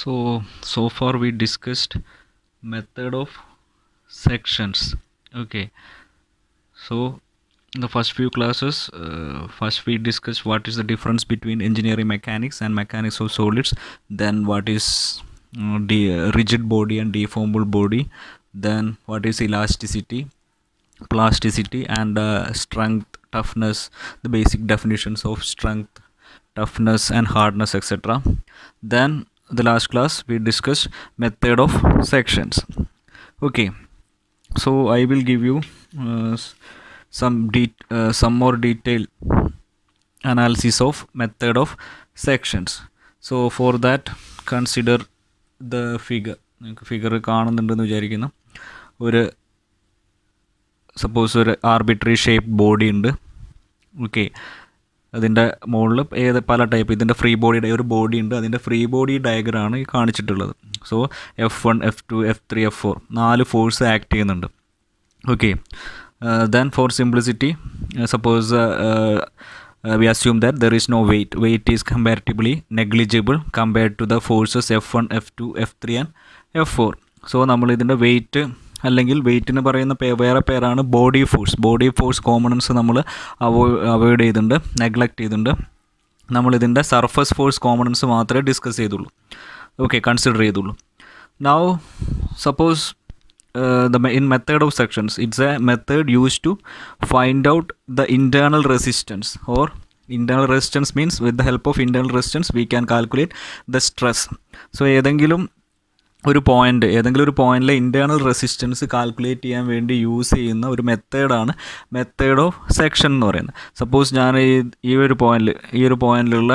so so far we discussed method of sections okay so in the first few classes uh, first we discussed what is the difference between engineering mechanics and mechanics of solids then what is the uh, rigid body and deformable body then what is elasticity plasticity and uh, strength toughness the basic definitions of strength toughness and hardness etc then the last class we discussed method of sections okay so I will give you uh, some uh, some more detail analysis of method of sections so for that consider the figure figure kaanunnundo കാണുന്നുണ്ടെന്ന് വിചാരിക്കുന്നു ഒരു suppose ഒരു arbitrary shape body ഉണ്ട് okay അതിൻ്റെ മുകളിൽ ഏത് പല type ഇതിൻ്റെ free ബോഡിയുടെ ഒരു ബോഡി ഉണ്ട് അതിൻ്റെ ഫ്രീ ബോഡി ഡയഗ്രാണ് ഈ കാണിച്ചിട്ടുള്ളത് so F one F two F three F four നാല് ഫോഴ്സ് ആക്ട് ചെയ്യുന്നുണ്ട് okay then for simplicity suppose we assume that there is no weight weight is comparatively negligible compared to the forces F one F two F three and F four so നമ്മൾ ഇതിൻ്റെ weight അല്ലെങ്കിൽ വെയിറ്റിന് പറയുന്ന വേറെ പേരാണ് body force body force കോമണൻസ് നമ്മൾ അവോയ് അവോയ്ഡ് ചെയ്തിട്ടുണ്ട് നെഗ്ലക്ട് ചെയ്തിട്ടുണ്ട് നമ്മളിതിൻ്റെ സർഫസ് ഫോഴ്സ് കോമണൻസ് മാത്രമേ ഡിസ്കസ് ചെയ്തുള്ളൂ ഓക്കെ കൺസിഡർ ചെയ്തുള്ളൂ now suppose the in method of sections it's a method use to find out the internal resistance or internal resistance means with the help of internal resistance we can calculate the stress so ഏതെങ്കിലും ഒരു point ഏതെങ്കിലും ഒരു പോയിൻ്റിലെ internal resistance calculate ചെയ്യാൻ വേണ്ടി use ചെയ്യുന്ന ഒരു മെത്തേഡാണ് method of section എന്ന് പറയുന്നത് സപ്പോസ് ഞാൻ ഈ ഈ ഒരു പോയിൻ്റിൽ ഈ ഒരു പോയിൻ്റിലുള്ള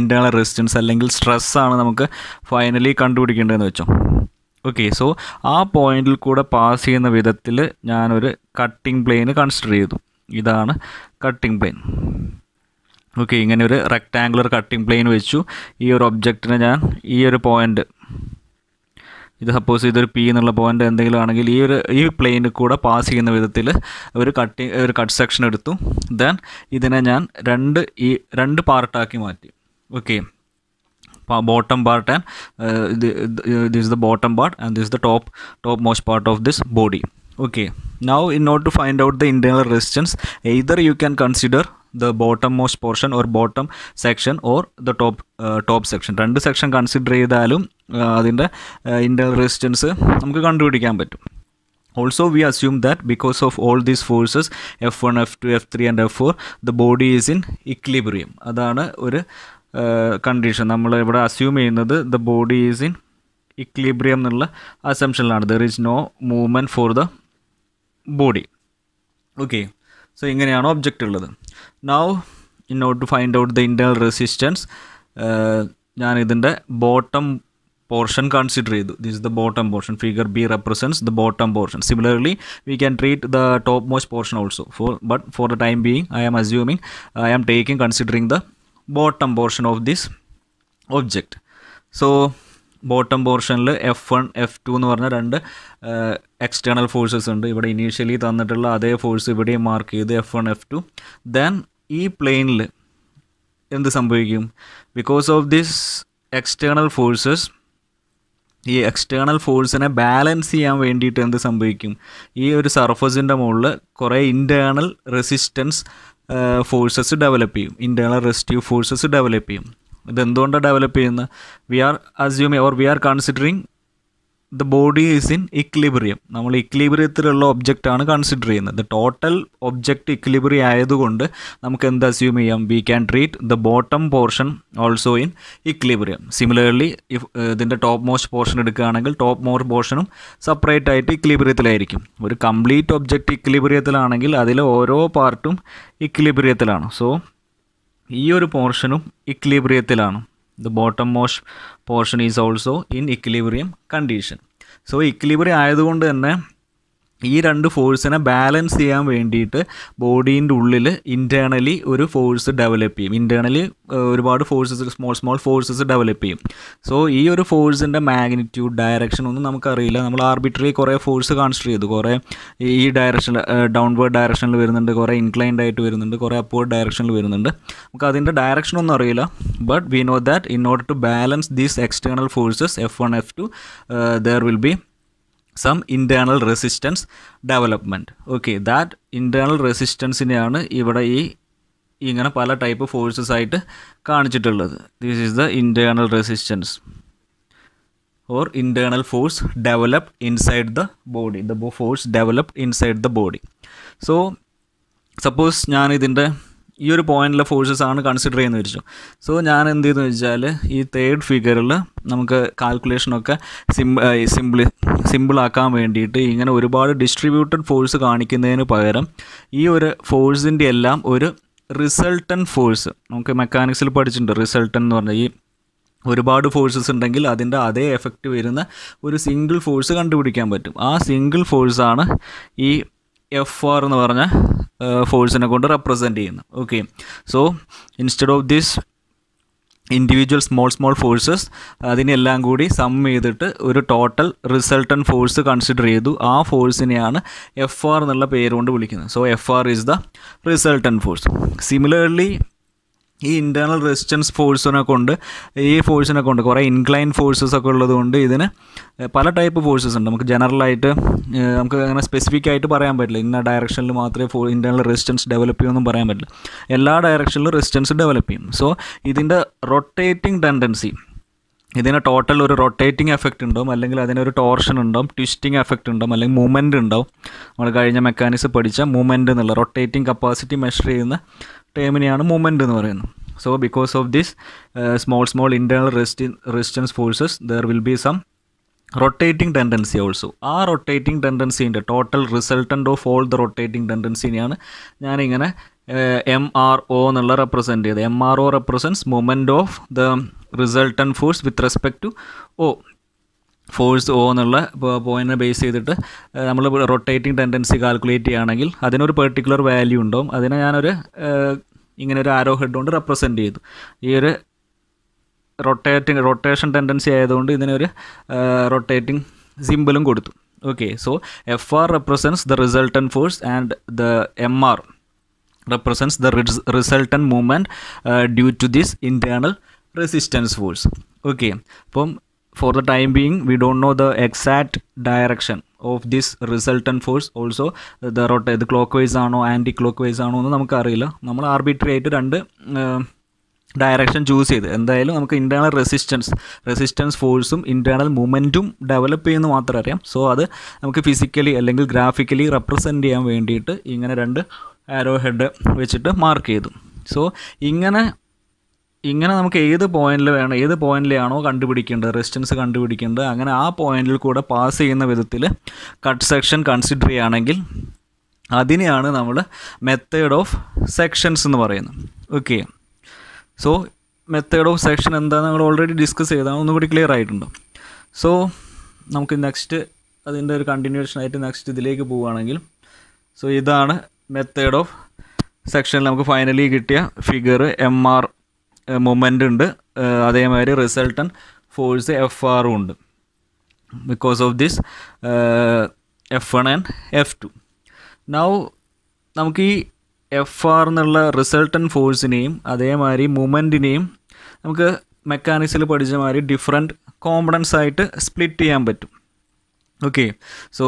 ഇൻറ്റേർണൽ റെസിസ്റ്റൻസ് അല്ലെങ്കിൽ സ്ട്രെസ്സാണ് നമുക്ക് ഫൈനലി കണ്ടുപിടിക്കേണ്ടതെന്ന് വെച്ചോ ഓക്കെ സോ ആ പോയിൻ്റിൽ കൂടെ പാസ് ചെയ്യുന്ന വിധത്തിൽ ഞാനൊരു കട്ടിംഗ് പ്ലെയിന് കൺസിഡർ ചെയ്തു ഇതാണ് കട്ടിംഗ് പ്ലെയിൻ ഓക്കെ ഇങ്ങനെ ഒരു റെക്റ്റാംഗുലർ കട്ടിംഗ് പ്ലെയിൻ വെച്ചു ഈ ഒരു ഒബ്ജക്റ്റിനെ ഞാൻ ഈ ഒരു പോയിൻ്റ് ഇത് സപ്പോസ് ഇതൊരു പി എന്നുള്ള പോയിൻ്റ് എന്തെങ്കിലും ആണെങ്കിൽ ഈ ഒരു ഈ പ്ലെയിനിൽ കൂടെ പാസ് ചെയ്യുന്ന വിധത്തിൽ ഒരു കട്ടി ഒരു കട്ട് സെക്ഷൻ എടുത്തു ദെൻ ഇതിനെ ഞാൻ രണ്ട് ഈ രണ്ട് പാർട്ടാക്കി മാറ്റി okay bottom part and this the bottom part and this the top top most part of this body okay Now in order to find out the internal resistance, either you can consider the bottom most portion or bottom section or the top top section. രണ്ട് section consider ചെയ്താലും അതിൻ്റെ internal resistance നമുക്ക് കണ്ടുപിടിക്കാൻ പറ്റും Also, we assume that because of all these forces F1, F2, F3 and F4, the body is in equilibrium. അതാണ് ഒരു condition നമ്മൾ ഇവിടെ അസ്യൂം ചെയ്യുന്നത് the body is in equilibrium എന്നുള്ള അസംഷനിലാണ് there is no movement for the body okay so ഇങ്ങനെയാണ് object ഉള്ളത് now in ഓട്ട് to find out the internal resistance ഞാൻ ഇതിൻ്റെ ബോട്ടം പോർഷൻ കൺസിഡർ ചെയ്തു this the bottom portion figure B represents the bottom portion similarly we can treat the top most portion also for but for the time being I am assuming I am taking considering the bottom portion of this object so bottom പോർഷനിൽ F one F two എന്ന് പറഞ്ഞ രണ്ട് uh, external forces ഉണ്ട് ഇവിടെ initially തന്നിട്ടുള്ള അതേ force ഇവിടെയും mark ചെയ്ത് F one F two then ഈ പ്ലെയിനിൽ എന്ത് സംഭവിക്കും because of this external forces ഈ എക്സ്റ്റേണൽ ഫോഴ്സിനെ ബാലൻസ് ചെയ്യാൻ വേണ്ടിയിട്ട് എന്ത് സംഭവിക്കും ഈ ഒരു സർഫസിൻ്റെ മുകളിൽ കുറേ ഇൻറ്റേണൽ റെസിസ്റ്റൻസ് ഫോഴ്സസ് ഡെവലപ്പ് ചെയ്യും ഇൻറ്റേണൽ റെസിസ്റ്റീവ് ഫോഴ്സസ് ഡെവലപ്പ് ചെയ്യും ഇതെന്തുകൊണ്ടാണ് ഡെവലപ്പ് ചെയ്യുന്നത് we are assuming or we are considering the body is in equilibrium നമ്മൾ ഇക്ലിബ്രിയത്തിലുള്ള ഒബ്ജക്റ്റാണ് കൺസിഡർ ചെയ്യുന്നത് ടോട്ടൽ ഒബ്ജക്റ്റ് ഇക്ലിബ്രി ആയതുകൊണ്ട് നമുക്ക് എന്ത് അസ്യൂം ചെയ്യാം V can treat the bottom portion also in equilibrium similarly if ഇതിൻ്റെ ടോപ്പ് മോസ്റ്റ് പോർഷൻ എടുക്കുകയാണെങ്കിൽ ടോപ്പ് മോർ പോർഷനും സെപ്പറേറ്റ് ആയിട്ട് ഇക്ലിബ്രിയത്തിലായിരിക്കും ഒരു കംപ്ലീറ്റ് ഒബ്ജക്റ്റ് ഇക്ലിബ്രിയത്തിലാണെങ്കിൽ അതിലെ ഓരോ പാർട്ടും ഇക്ലിബ്രിയത്തിലാണ് സോ ഈ ഒരു പോർഷനും ഇക്ലിബ്രിയത്തിലാണ് the bottom most portion is also in equilibrium condition so equilibrium ആയതുകൊണ്ട് തന്നെ ഈ രണ്ട് ഫോഴ്സിനെ ബാലൻസ് ചെയ്യാൻ വേണ്ടിയിട്ട് ബോഡീൻ്റെ ഉള്ളിൽ ഇൻറ്റേർണലി ഒരു ഫോഴ്സ് ഡെവലപ്പ് ചെയ്യും ഇൻറ്റേർണലി ഒരുപാട് forces small small forces develop ചെയ്യും സോ ഈ ഒരു ഫോഴ്സിൻ്റെ മാഗ്നിറ്റ്യൂഡ് ഡയറക്ഷൻ ഒന്നും നമുക്കറിയില്ല നമ്മൾ ആർബിട്രറി കുറേ ഫോഴ്സ് കൺസിഡർ ചെയ്തു കുറേ ഈ ഡയറക്ഷൻ ഡൗൺവേർഡ് ഡയറക്ഷനിൽ വരുന്നുണ്ട് കുറേ ഇൻക്ലൈൻഡ് ആയിട്ട് വരുന്നുണ്ട് കുറേ അപ്പോർഡ് ഡയറക്ഷനിൽ വരുന്നുണ്ട് നമുക്ക് അതിൻ്റെ ഡയറക്ഷൻ ഒന്നും അറിയില്ല but we know that in order to balance these external forces F one F two there will be some internal resistance development okay that internal റെസിസ്റ്റൻസിനെയാണ് ഇവിടെ ഈ ഇങ്ങനെ പല ടൈപ്പ് ഫോഴ്സസ് ആയിട്ട് കാണിച്ചിട്ടുള്ളത് this is the internal resistance or internal force developed inside the body the force developed inside the body so suppose ഞാൻ ഇതിൻ്റെ ഈ ഒരു പോയിന്റിലെ ഫോഴ്സസ് ആണ് കൺസിഡർ ചെയ്യുന്നത് വെച്ചു സോ ഞാൻ എന്ത് ചെയ്തെന്ന് വെച്ചാൽ ഈ തേർഡ് ഫിഗറിൽ നമുക്ക് കാൽക്കുലേഷനൊക്കെ സിംബ സിംപിൾ സിമ്പിളാക്കാൻ വേണ്ടിയിട്ട് ഇങ്ങനെ ഒരുപാട് ഡിസ്ട്രിബ്യൂട്ടഡ് ഫോഴ്സ് കാണിക്കുന്നതിന് പകരം ഈ ഒരു ഫോഴ്സിൻ്റെ എല്ലാം ഒരു റിസൾട്ടൻ ഫോഴ്സ് നമുക്ക് മെക്കാനിക്സിൽ പഠിച്ചിട്ടുണ്ട് റിസൾട്ടൻ എന്ന് പറഞ്ഞാൽ ഈ ഒരുപാട് ഫോഴ്സസ് ഉണ്ടെങ്കിൽ അതിൻ്റെ അതേ എഫക്റ്റ് വരുന്ന ഒരു സിംഗിൾ ഫോഴ്സ് കണ്ടുപിടിക്കാൻ പറ്റും ആ സിംഗിൾ ഫോഴ്സാണ് ഈ എഫ് ആർ എന്ന് പറഞ്ഞ ഫോഴ്സിനെ കൊണ്ട് റെപ്രസെൻ്റ് ചെയ്യുന്നു okay so instead of this individual small small forces അതിനെല്ലാം കൂടി സം ചെയ്തിട്ട് ഒരു ടോട്ടൽ റിസൾട്ടൻ ഫോഴ്സ് കൺസിഡർ ചെയ്തു ആ ഫോഴ്സിനെയാണ് എഫ് ആർ എന്നുള്ള പേര് കൊണ്ട് വിളിക്കുന്നത് so F R is the resultant force similarly ഈ ഇൻറ്റേർണൽ റെസിസ്റ്റൻസ് ഫോഴ്സിനെ കൊണ്ട് ഈ ഫോഴ്സിനെ കൊണ്ട് കുറേ ഇൻക്ലൈൻ ഫോഴ്സസ് ഒക്കെ ഉള്ളതുകൊണ്ട് ഇതിന് പല ടൈപ്പ് ഫോഴ്സസ് ഉണ്ട് നമുക്ക് ജനറലായിട്ട് നമുക്ക് അങ്ങനെ സ്പെസിഫിക് ആയിട്ട് പറയാൻ പറ്റില്ല ഇന്ന ഡയറക്ഷനിൽ മാത്രമേ ഫോ ഇൻറ്റേർണൽ റെസിസ്റ്റൻസ് ഡെവലപ്പ് ചെയ്യുമെന്നും പറയാൻ പറ്റില്ല എല്ലാ ഡയറക്ഷനിലും റെസിസ്റ്റൻസ് ഡെവലപ്പ് ചെയ്യും സോ ഇതിൻ്റെ റൊട്ടേറ്റിംഗ് ടെൻഡൻസി ഇതിന് ടോട്ടൽ ഒരു റൊട്ടേറ്റിംഗ് എഫക്റ്റ് ഉണ്ടാവും അല്ലെങ്കിൽ അതിനൊരു ടോർഷൻ ഉണ്ടാവും ട്വിസ്റ്റിംഗ് എഫക്റ്റ് ഉണ്ടാവും അല്ലെങ്കിൽ മൂവ്മെൻറ്റ് ഉണ്ടാവും നമ്മൾ കഴിഞ്ഞ മെക്കാനിക്സ് പഠിച്ച മൂവ്മെൻറ്റ് എന്നുള്ള റൊട്ടേറ്റിംഗ് കപ്പാസിറ്റി മെഷർ ചെയ്യുന്ന ടേമിനെയാണ് മൊമെൻ്റ് എന്ന് പറയുന്നത് so because of this small small internal resist resistance forces there will be some rotating tendency also ആ റൊട്ടേറ്റിംഗ് ടെൻഡൻസിൻ്റെ total resultant of all the rotating ടെൻഡൻസിനെയാണ് ഞാനിങ്ങനെ എം ആർ ഒ എന്നുള്ള represent ചെയ്തത് M R O represents moment of the resultant force with respect to O force O എന്നുള്ള പോയിൻറ്റിനെ base ചെയ്തിട്ട് നമ്മൾ റൊട്ടേറ്റിംഗ് ടെൻഡൻസി കാൽക്കുലേറ്റ് ചെയ്യുകയാണെങ്കിൽ അതിനൊരു പെർട്ടിക്കുലർ വാല്യൂ ഉണ്ടാവും അതിനെ ഞാനൊരു ഇങ്ങനെ ഒരു ആരോ ഹെഡ് കൊണ്ട് റെപ്രസെൻ്റ് ചെയ്തു ഈ ഒരു റൊട്ടേറ്റിംഗ് റൊട്ടേഷൻ ടെൻഡൻസി ആയതുകൊണ്ട് ഇതിനൊരു റൊട്ടേറ്റിംഗ് സിമ്പിളും കൊടുത്തു okay so F R represents the resultant force and the M R represents the resultant movement due to this internal resistance force okay അപ്പം for the time being we don't know the exact direction of this resultant force also the rot ഇത് clock vice ആണോ clock vice ആണോ എന്ന് നമുക്കറിയില്ല നമ്മൾ arbitrary ആയിട്ട് രണ്ട് direction choose ചെയ്ത് എന്തായാലും നമുക്ക് ഇൻറ്റേണൽ റെസിസ്റ്റൻസ് റെസിസ്റ്റൻസ് ഫോഴ്സും ഇൻറ്റേണൽ മൂമെൻറ്റും ഡെവലപ്പ് ചെയ്യുന്നു മാത്രം അറിയാം സോ അത് നമുക്ക് ഫിസിക്കലി അല്ലെങ്കിൽ ഗ്രാഫിക്കലി റെപ്രസെൻറ്റ് ചെയ്യാൻ വേണ്ടിയിട്ട് ഇങ്ങനെ രണ്ട് ആരോ ഹെഡ് വെച്ചിട്ട് മാർക്ക് ചെയ്തു സോ ഇങ്ങനെ ഇങ്ങനെ നമുക്ക് ഏത് പോയിന്റിൽ വേണം ഏത് പോയിന്റിലാണോ കണ്ടുപിടിക്കേണ്ടത് റെസിസ്റ്റൻസ് കണ്ടുപിടിക്കേണ്ടത് അങ്ങനെ ആ പോയിന്റിൽ കൂടെ പാസ് ചെയ്യുന്ന വിധത്തിൽ കട്ട് സെക്ഷൻ കൺസിഡർ ചെയ്യുകയാണെങ്കിൽ അതിനെയാണ് നമ്മൾ മെത്തേഡ് ഓഫ് സെക്ഷൻസ് എന്ന് പറയുന്നത് okay so method of section എന്താണെന്ന് നമ്മൾ ഓൾറെഡി ഡിസ്കസ് ചെയ്താൽ ഒന്നുകൂടി ക്ലിയർ ആയിട്ടുണ്ട് സോ നമുക്ക് നെക്സ്റ്റ് അതിൻ്റെ ഒരു കണ്ടിന്യൂഷൻ ആയിട്ട് നെക്സ്റ്റ് ഇതിലേക്ക് പോവുകയാണെങ്കിൽ സോ ഇതാണ് മെത്തേഡ് ഓഫ് സെക്ഷനിൽ നമുക്ക് ഫൈനലി കിട്ടിയ ഫിഗർ എം ആർ മൊമെൻ്റ് ഉണ്ട് അതേമാതിരി റിസൾട്ടൻ ഫോഴ്സ് എഫ് ആറും ഉണ്ട് because of this F one and F two now നമുക്ക് ഈ എഫ് ആർ എന്നുള്ള റിസൾട്ടൻ ഫോഴ്സിനെയും അതേമാതിരി മൂമെൻറ്റിനെയും നമുക്ക് മെക്കാനിക്സിൽ പഠിച്ച മാതിരി ഡിഫറെൻറ്റ് കോമ്പണൻസ് ആയിട്ട് സ്പ്ലിറ്റ് ചെയ്യാൻ പറ്റും ഓക്കെ സോ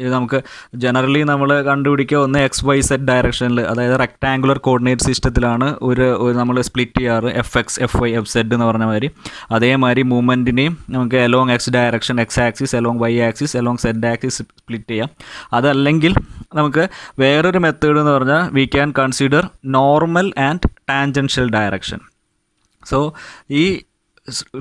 ഇത് നമുക്ക് ജനറലി നമ്മൾ കണ്ടുപിടിക്കുക ഒന്ന് എക്സ് വൈ സെറ്റ് ഡയറക്ഷനിൽ അതായത് റെക്ടാങ്കുലർ കോർഡിനേറ്റ് സിസ്റ്റത്തിലാണ് ഒരു നമ്മൾ സ്പ്ലിറ്റ് ചെയ്യാറ് F X F Y F Z എന്ന് പറഞ്ഞ മാതിരി അതേമാതിരി മൂവ്മെൻറ്റിനെയും നമുക്ക് along X direction X axis along Y axis along Z axis split ചെയ്യാം അതല്ലെങ്കിൽ നമുക്ക് വേറൊരു മെത്തേഡ് എന്ന് പറഞ്ഞാൽ we can consider normal and tangential direction so ഈ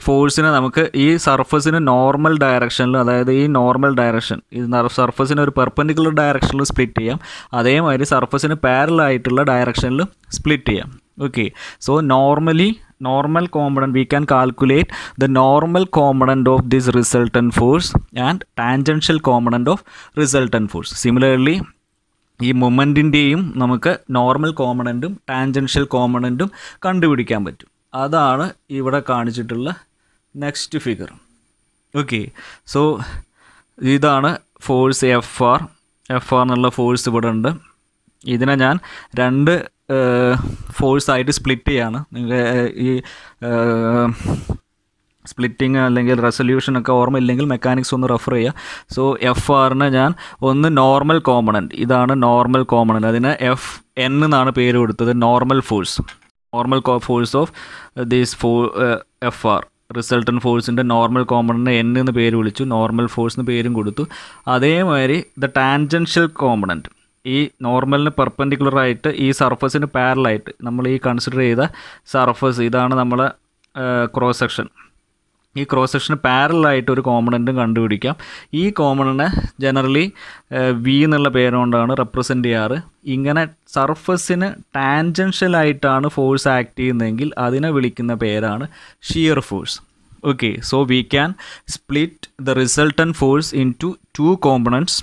ഫോഴ്സിനെ നമുക്ക് ഈ സർഫസിന് നോർമൽ ഡയറക്ഷനിൽ അതായത് ഈ നോർമൽ ഡയറക്ഷൻ ഈ സർഫസിന് ഒരു പെർപ്പൻഡിക്കുലർ ഡയറക്ഷനിൽ സ്പ്ലിറ്റ് ചെയ്യാം അതേമാതിരി സർഫസിന് പാരലായിട്ടുള്ള ഡയറക്ഷനിൽ സ്പ്ലിറ്റ് ചെയ്യാം okay so normally normal component we can calculate the normal component of this resultant force and tangential component of resultant force similarly ഈ മൊമെൻറ്റിൻ്റെയും നമുക്ക് നോർമൽ കോമണൻറ്റും ടാൻജൻഷ്യൽ കോമണൻറ്റും കണ്ടുപിടിക്കാൻ പറ്റും അതാണ് ഇവിടെ കാണിച്ചിട്ടുള്ള നെക്സ്റ്റ് ഫിഗർ ഓക്കെ സോ ഇതാണ് force F R F R എന്നുള്ള ഫോഴ്സ് ഇവിടെ ഉണ്ട് ഇതിനെ ഞാൻ രണ്ട് ഫോഴ്സായിട്ട് സ്പ്ലിറ്റ് ചെയ്യാണ് നിങ്ങൾ ഈ സ്പ്ലിറ്റിങ് അല്ലെങ്കിൽ റെസൊല്യൂഷനൊക്കെ ഓർമ്മയില്ലെങ്കിൽ മെക്കാനിക്സ് ഒന്ന് റെഫർ ചെയ്യുക സോ എഫ് ആറിന് ഞാൻ ഒന്ന് നോർമൽ കോമണൻറ്റ് ഇതാണ് നോർമൽ കോമണൻറ്റ് അതിന് എഫ് എൻ എന്നാണ് പേര് കൊടുത്തത് normal force normal force of these for F R resultant ഫോഴ്സിൻ്റെ നോർമൽ കോമ്പണൻറ്റിനെ എൻ എന്ന് പേര് വിളിച്ചു നോർമൽ ഫോഴ്സ് എന്ന് പേരും കൊടുത്തു അതേമാതിരി ദ ടാൻജൻഷ്യൽ കോമ്പണൻറ്റ് ഈ നോർമലിന് പെർപ്പൻഡിക്കുലറായിട്ട് ഈ സർഫസിന് പാരലായിട്ട് നമ്മൾ ഈ കൺസിഡർ ചെയ്ത സർഫസ് ഇതാണ് നമ്മളെ ക്രോസ് uh, സെക്ഷൻ ഈ ക്രോസ് സെക്ഷന് പാരലായിട്ട് ഒരു കോമണൻറ്റും കണ്ടുപിടിക്കാം ഈ കോമ്പണനെ ജനറലി വി എന്നുള്ള പേരുകൊണ്ടാണ് റെപ്രസെൻ്റ് ചെയ്യാറ് ഇങ്ങനെ സർഫസിന് ടാൻജൻഷ്യലായിട്ടാണ് ഫോഴ്സ് ആക്ട് ചെയ്യുന്നതെങ്കിൽ അതിനെ വിളിക്കുന്ന പേരാണ് shear force okay so we can split the resultant force into two components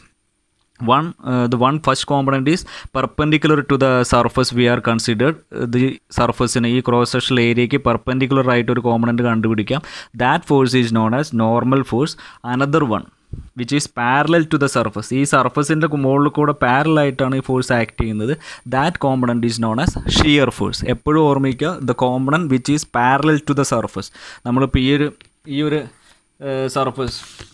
one uh, the one first component is perpendicular to the surface we are considered uh, the സർഫസിന് ഈ cross sectional ഏരിയയ്ക്ക് perpendicular ആയിട്ട് ഒരു component കണ്ടുപിടിക്കാം that force is known as normal force another one which is parallel to the surface ഈ സർഫസിൻ്റെ മുകളിൽ കൂടെ പാരലായിട്ടാണ് ഈ ഫോഴ്സ് ആക്ട് ചെയ്യുന്നത് that component is known as shear force എപ്പോഴും ഓർമ്മിക്കുക the component which is parallel to the surface നമ്മളിപ്പോൾ ഈ ഒരു ഈ ഒരു സർഫസ് uh,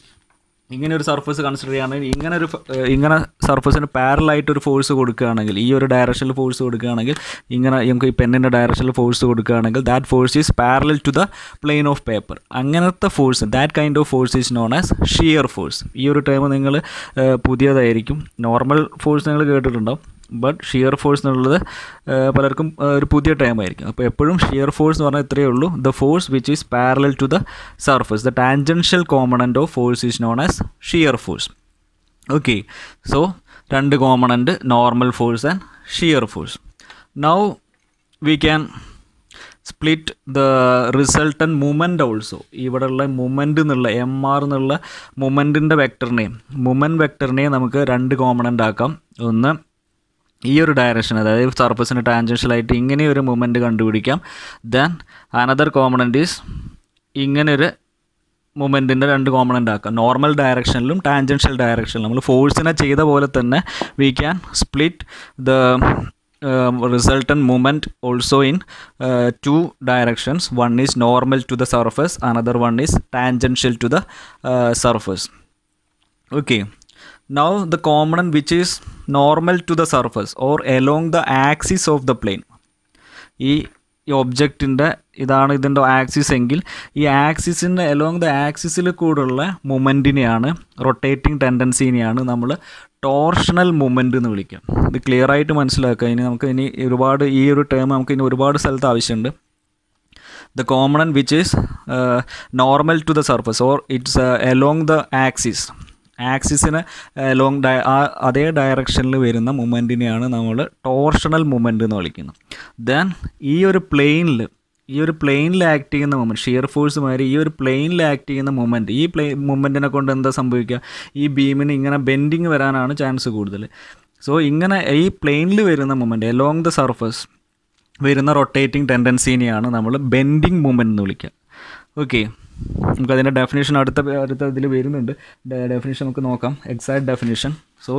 ഇങ്ങനെ ഒരു സർഫസ് കൺസിഡർ ചെയ്യുകയാണെങ്കിൽ ഇങ്ങനെ ഒരു ഇങ്ങനെ സർഫസിന് പാരലായിട്ട് ഒരു ഫോഴ്സ് കൊടുക്കുകയാണെങ്കിൽ ഈ ഒരു ഡയറക്ഷനിൽ ഫോഴ്സ് കൊടുക്കുകയാണെങ്കിൽ ഇങ്ങനെ നമുക്ക് ഈ പെന്നിൻ്റെ ഡയറക്ഷനിൽ ഫോഴ്സ് കൊടുക്കുകയാണെങ്കിൽ that force is parallel to the plane of paper അങ്ങനത്തെ force that kind of force is known as shear force ഈ ഒരു ടൈം നിങ്ങൾ പുതിയതായിരിക്കും നോർമൽ ഫോഴ്സ് നിങ്ങൾ കേട്ടിട്ടുണ്ടാവും ബട്ട് ഷിയർ ഫോഴ്സ് എന്നുള്ളത് പലർക്കും ഒരു പുതിയ ടൈം ആയിരിക്കും അപ്പോൾ എപ്പോഴും ഷിയർ ഫോഴ്സ് എന്ന് പറഞ്ഞാൽ ഇത്രയേ ഉള്ളൂ the force which is parallel to the surface the tangential കോമണൻ്റ് of force is known as shear force okay so രണ്ട് കോമണൻ്റ് normal force and shear force now we can split the result and moment also ഇവിടെയുള്ള മൂമെൻ്റ് എന്നുള്ള M R എന്നുള്ള മൂമെൻറ്റിൻ്റെ വെക്ടറിനെയും moment വെക്ടറിനെയും നമുക്ക് രണ്ട് കോമണൻ്റ് ആക്കാം ഒന്ന് ഈ ഒരു ഡയറക്ഷൻ അതായത് സർഫസിന് ടാൻജൻഷ്യലായിട്ട് ഇങ്ങനെ ഒരു മൂമെൻറ്റ് കണ്ടുപിടിക്കാം ദെൻ അനദർ കോമണൻ്റ് ഈസ് ഇങ്ങനൊരു മൂമെൻറ്റിൻ്റെ രണ്ട് കോമണൻ്റ് ആക്കാം നോർമൽ ഡയറക്ഷനിലും ടാൻജൻഷ്യൽ ഡയറക്ഷനിലും നമ്മൾ ഫോഴ്സിനെ ചെയ്ത പോലെ തന്നെ we can split the and moment also in two directions one is normal to the surface another one is tangential to the surface okay now the കോമണൻ which is normal to the surface or along the axis of the plane ഈ ഈ ഒബ്ജക്റ്റിൻ്റെ ഇതാണ് ഇതിൻ്റെ axis എങ്കിൽ ഈ ആക്സിസിൻ്റെ along the ആക്സിസിൽ കൂടുള്ള മൊമെൻറ്റിനെയാണ് rotating ടെൻഡൻസിനെയാണ് നമ്മൾ ടോർഷണൽ മൂമെൻ്റ് എന്ന് വിളിക്കുക ഇത് ക്ലിയർ ആയിട്ട് മനസ്സിലാക്കുക ഇനി നമുക്ക് ഇനി ഒരുപാട് ഈ ഒരു ടേം നമുക്ക് ഇനി ഒരുപാട് സ്ഥലത്ത് ആവശ്യമുണ്ട് ദ കോമൺ which is normal to the surface or it's along the axis ആക്സിസിന് ലോങ് ഡയ അതേ ഡയറക്ഷനിൽ വരുന്ന മൂമെൻറ്റിനെയാണ് നമ്മൾ ടോർഷണൽ മൂമെൻ്റ് എന്ന് വിളിക്കുന്നത് ദെൻ ഈ ഒരു പ്ലെയിനിൽ ഈ ഒരു പ്ലെയിനിൽ ആക്ട് ചെയ്യുന്ന മൂമെൻറ്റ് ഷിയർ ഫോഴ്സ് മാതിരി ഈ ഒരു പ്ലെയിനിൽ ആക്ട് ചെയ്യുന്ന മൂമെൻറ്റ് ഈ പ്ലെയിൻ മൂമെൻറ്റിനെ കൊണ്ട് എന്താ സംഭവിക്കുക ഈ ബീമിന് ഇങ്ങനെ ബെൻഡിങ് വരാനാണ് ചാൻസ് കൂടുതൽ സോ ഇങ്ങനെ ഈ പ്ലെയിനിൽ വരുന്ന മൂമെൻറ്റ് എലോങ് ദ സർഫസ് വരുന്ന റൊട്ടേറ്റിംഗ് ടെൻഡൻസിനെയാണ് നമ്മൾ ബെൻഡിങ് മൂമെൻ്റ് എന്ന് വിളിക്കുക ഓക്കെ നമുക്കതിൻ്റെ ഡെഫിനേഷൻ അടുത്ത അടുത്ത ഇതിൽ വരുന്നുണ്ട് ഡെഫിനേഷൻ നമുക്ക് നോക്കാം exact definition so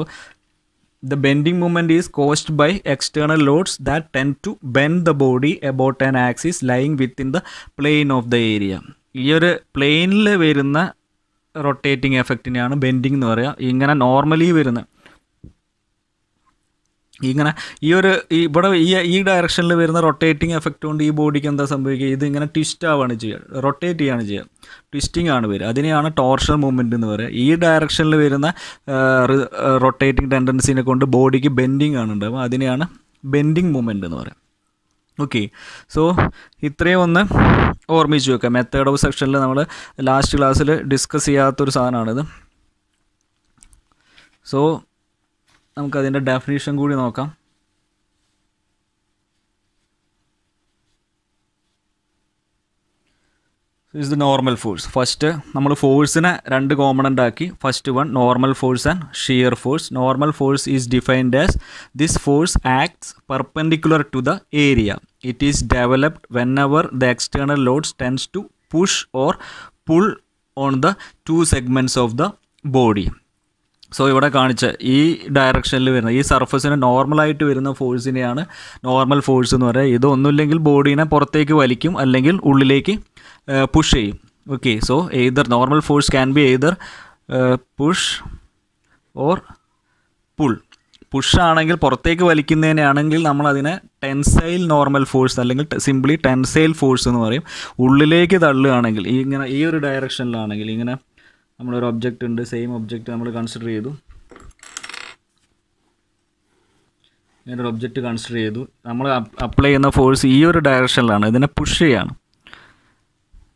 the bending movement is caused by external loads that tend to bend the body about an axis lying within the plane of the area ഈ ഒരു പ്ലെയിനിൽ വരുന്ന റൊട്ടേറ്റിംഗ് എഫക്റ്റിനെയാണ് ബെൻഡിങ് എന്ന് പറയുക ഇങ്ങനെ നോർമലി വരുന്ന ഇങ്ങനെ ഈ ഒരു ഇവിടെ ഈ ഈ ഡയറക്ഷനിൽ വരുന്ന റൊട്ടേറ്റിംഗ് എഫക്റ്റ് കൊണ്ട് ഈ ബോഡിക്ക് എന്താ സംഭവിക്കുക ഇത് ഇങ്ങനെ ട്വിസ്റ്റ് ആവുകയാണ് ചെയ്യുക റൊട്ടേറ്റ് ചെയ്യുകയാണ് ചെയ്യുക ട്വിസ്റ്റിംഗ് ആണ് വരിക അതിനെയാണ് ടോർഷൻ മൂവ്മെൻറ്റ് എന്ന് പറയുക ഈ ഡയറക്ഷനിൽ വരുന്ന റൊട്ടേറ്റിംഗ് ടെൻഡൻസിനെ കൊണ്ട് ബോഡിക്ക് ബെൻഡിങ് ആണ് ഉണ്ടാവുക അതിനെയാണ് ബെൻഡിങ് മൂവ്മെൻറ്റ് എന്ന് പറയുക ഓക്കെ സോ ഇത്രയും ഒന്ന് ഓർമ്മിച്ച് വെക്കാം മെത്തേഡ് ഓഫ് സെക്ഷനിൽ നമ്മൾ ലാസ്റ്റ് ക്ലാസ്സിൽ ഡിസ്കസ് ചെയ്യാത്തൊരു സാധനമാണിത് സോ നമുക്കതിൻ്റെ ഡെഫിനേഷൻ കൂടി നോക്കാം is the normal force first നമ്മൾ ഫോഴ്സിനെ രണ്ട് കോമണൻ്റ് ആക്കി first one normal force and shear force normal force is defined as this force acts perpendicular to the area it is developed whenever the external loads tends to push or pull on the two segments of the body so ഇവിടെ കാണിച്ച ഈ ഡയറക്ഷനിൽ വരുന്ന ഈ സർഫസിന് നോർമലായിട്ട് വരുന്ന ഫോഴ്സിനെയാണ് normal force എന്ന് പറയുക ഇതൊന്നുമില്ലെങ്കിൽ ബോഡീനെ പുറത്തേക്ക് വലിക്കും അല്ലെങ്കിൽ ഉള്ളിലേക്ക് പുഷ് ചെയ്യും okay so either normal force can be either push or pull push ആണെങ്കിൽ പുറത്തേക്ക് വലിക്കുന്നതിനാണെങ്കിൽ നമ്മൾ അതിനെ ടെൻസൈൽ നോർമൽ ഫോഴ്സ് അല്ലെങ്കിൽ സിംപ്ലി ടെൻസൈൽ ഫോഴ്സ് എന്ന് പറയും ഉള്ളിലേക്ക് തള്ളുകയാണെങ്കിൽ ഇങ്ങനെ ഈ ഒരു ഡയറക്ഷനിലാണെങ്കിൽ ഇങ്ങനെ നമ്മളൊരു ഒബ്ജക്റ്റ് ഉണ്ട് സെയിം ഒബ്ജക്റ്റ് നമ്മൾ കൺസിഡർ ചെയ്തു ഞാനൊരു ഒബ്ജക്റ്റ് കൺസിഡർ ചെയ്തു നമ്മൾ അപ്ലൈ ചെയ്യുന്ന ഫോഴ്സ് ഈ ഒരു ഡയറക്ഷനിലാണ് ഇതിനെ പുഷ് ചെയ്യാണ്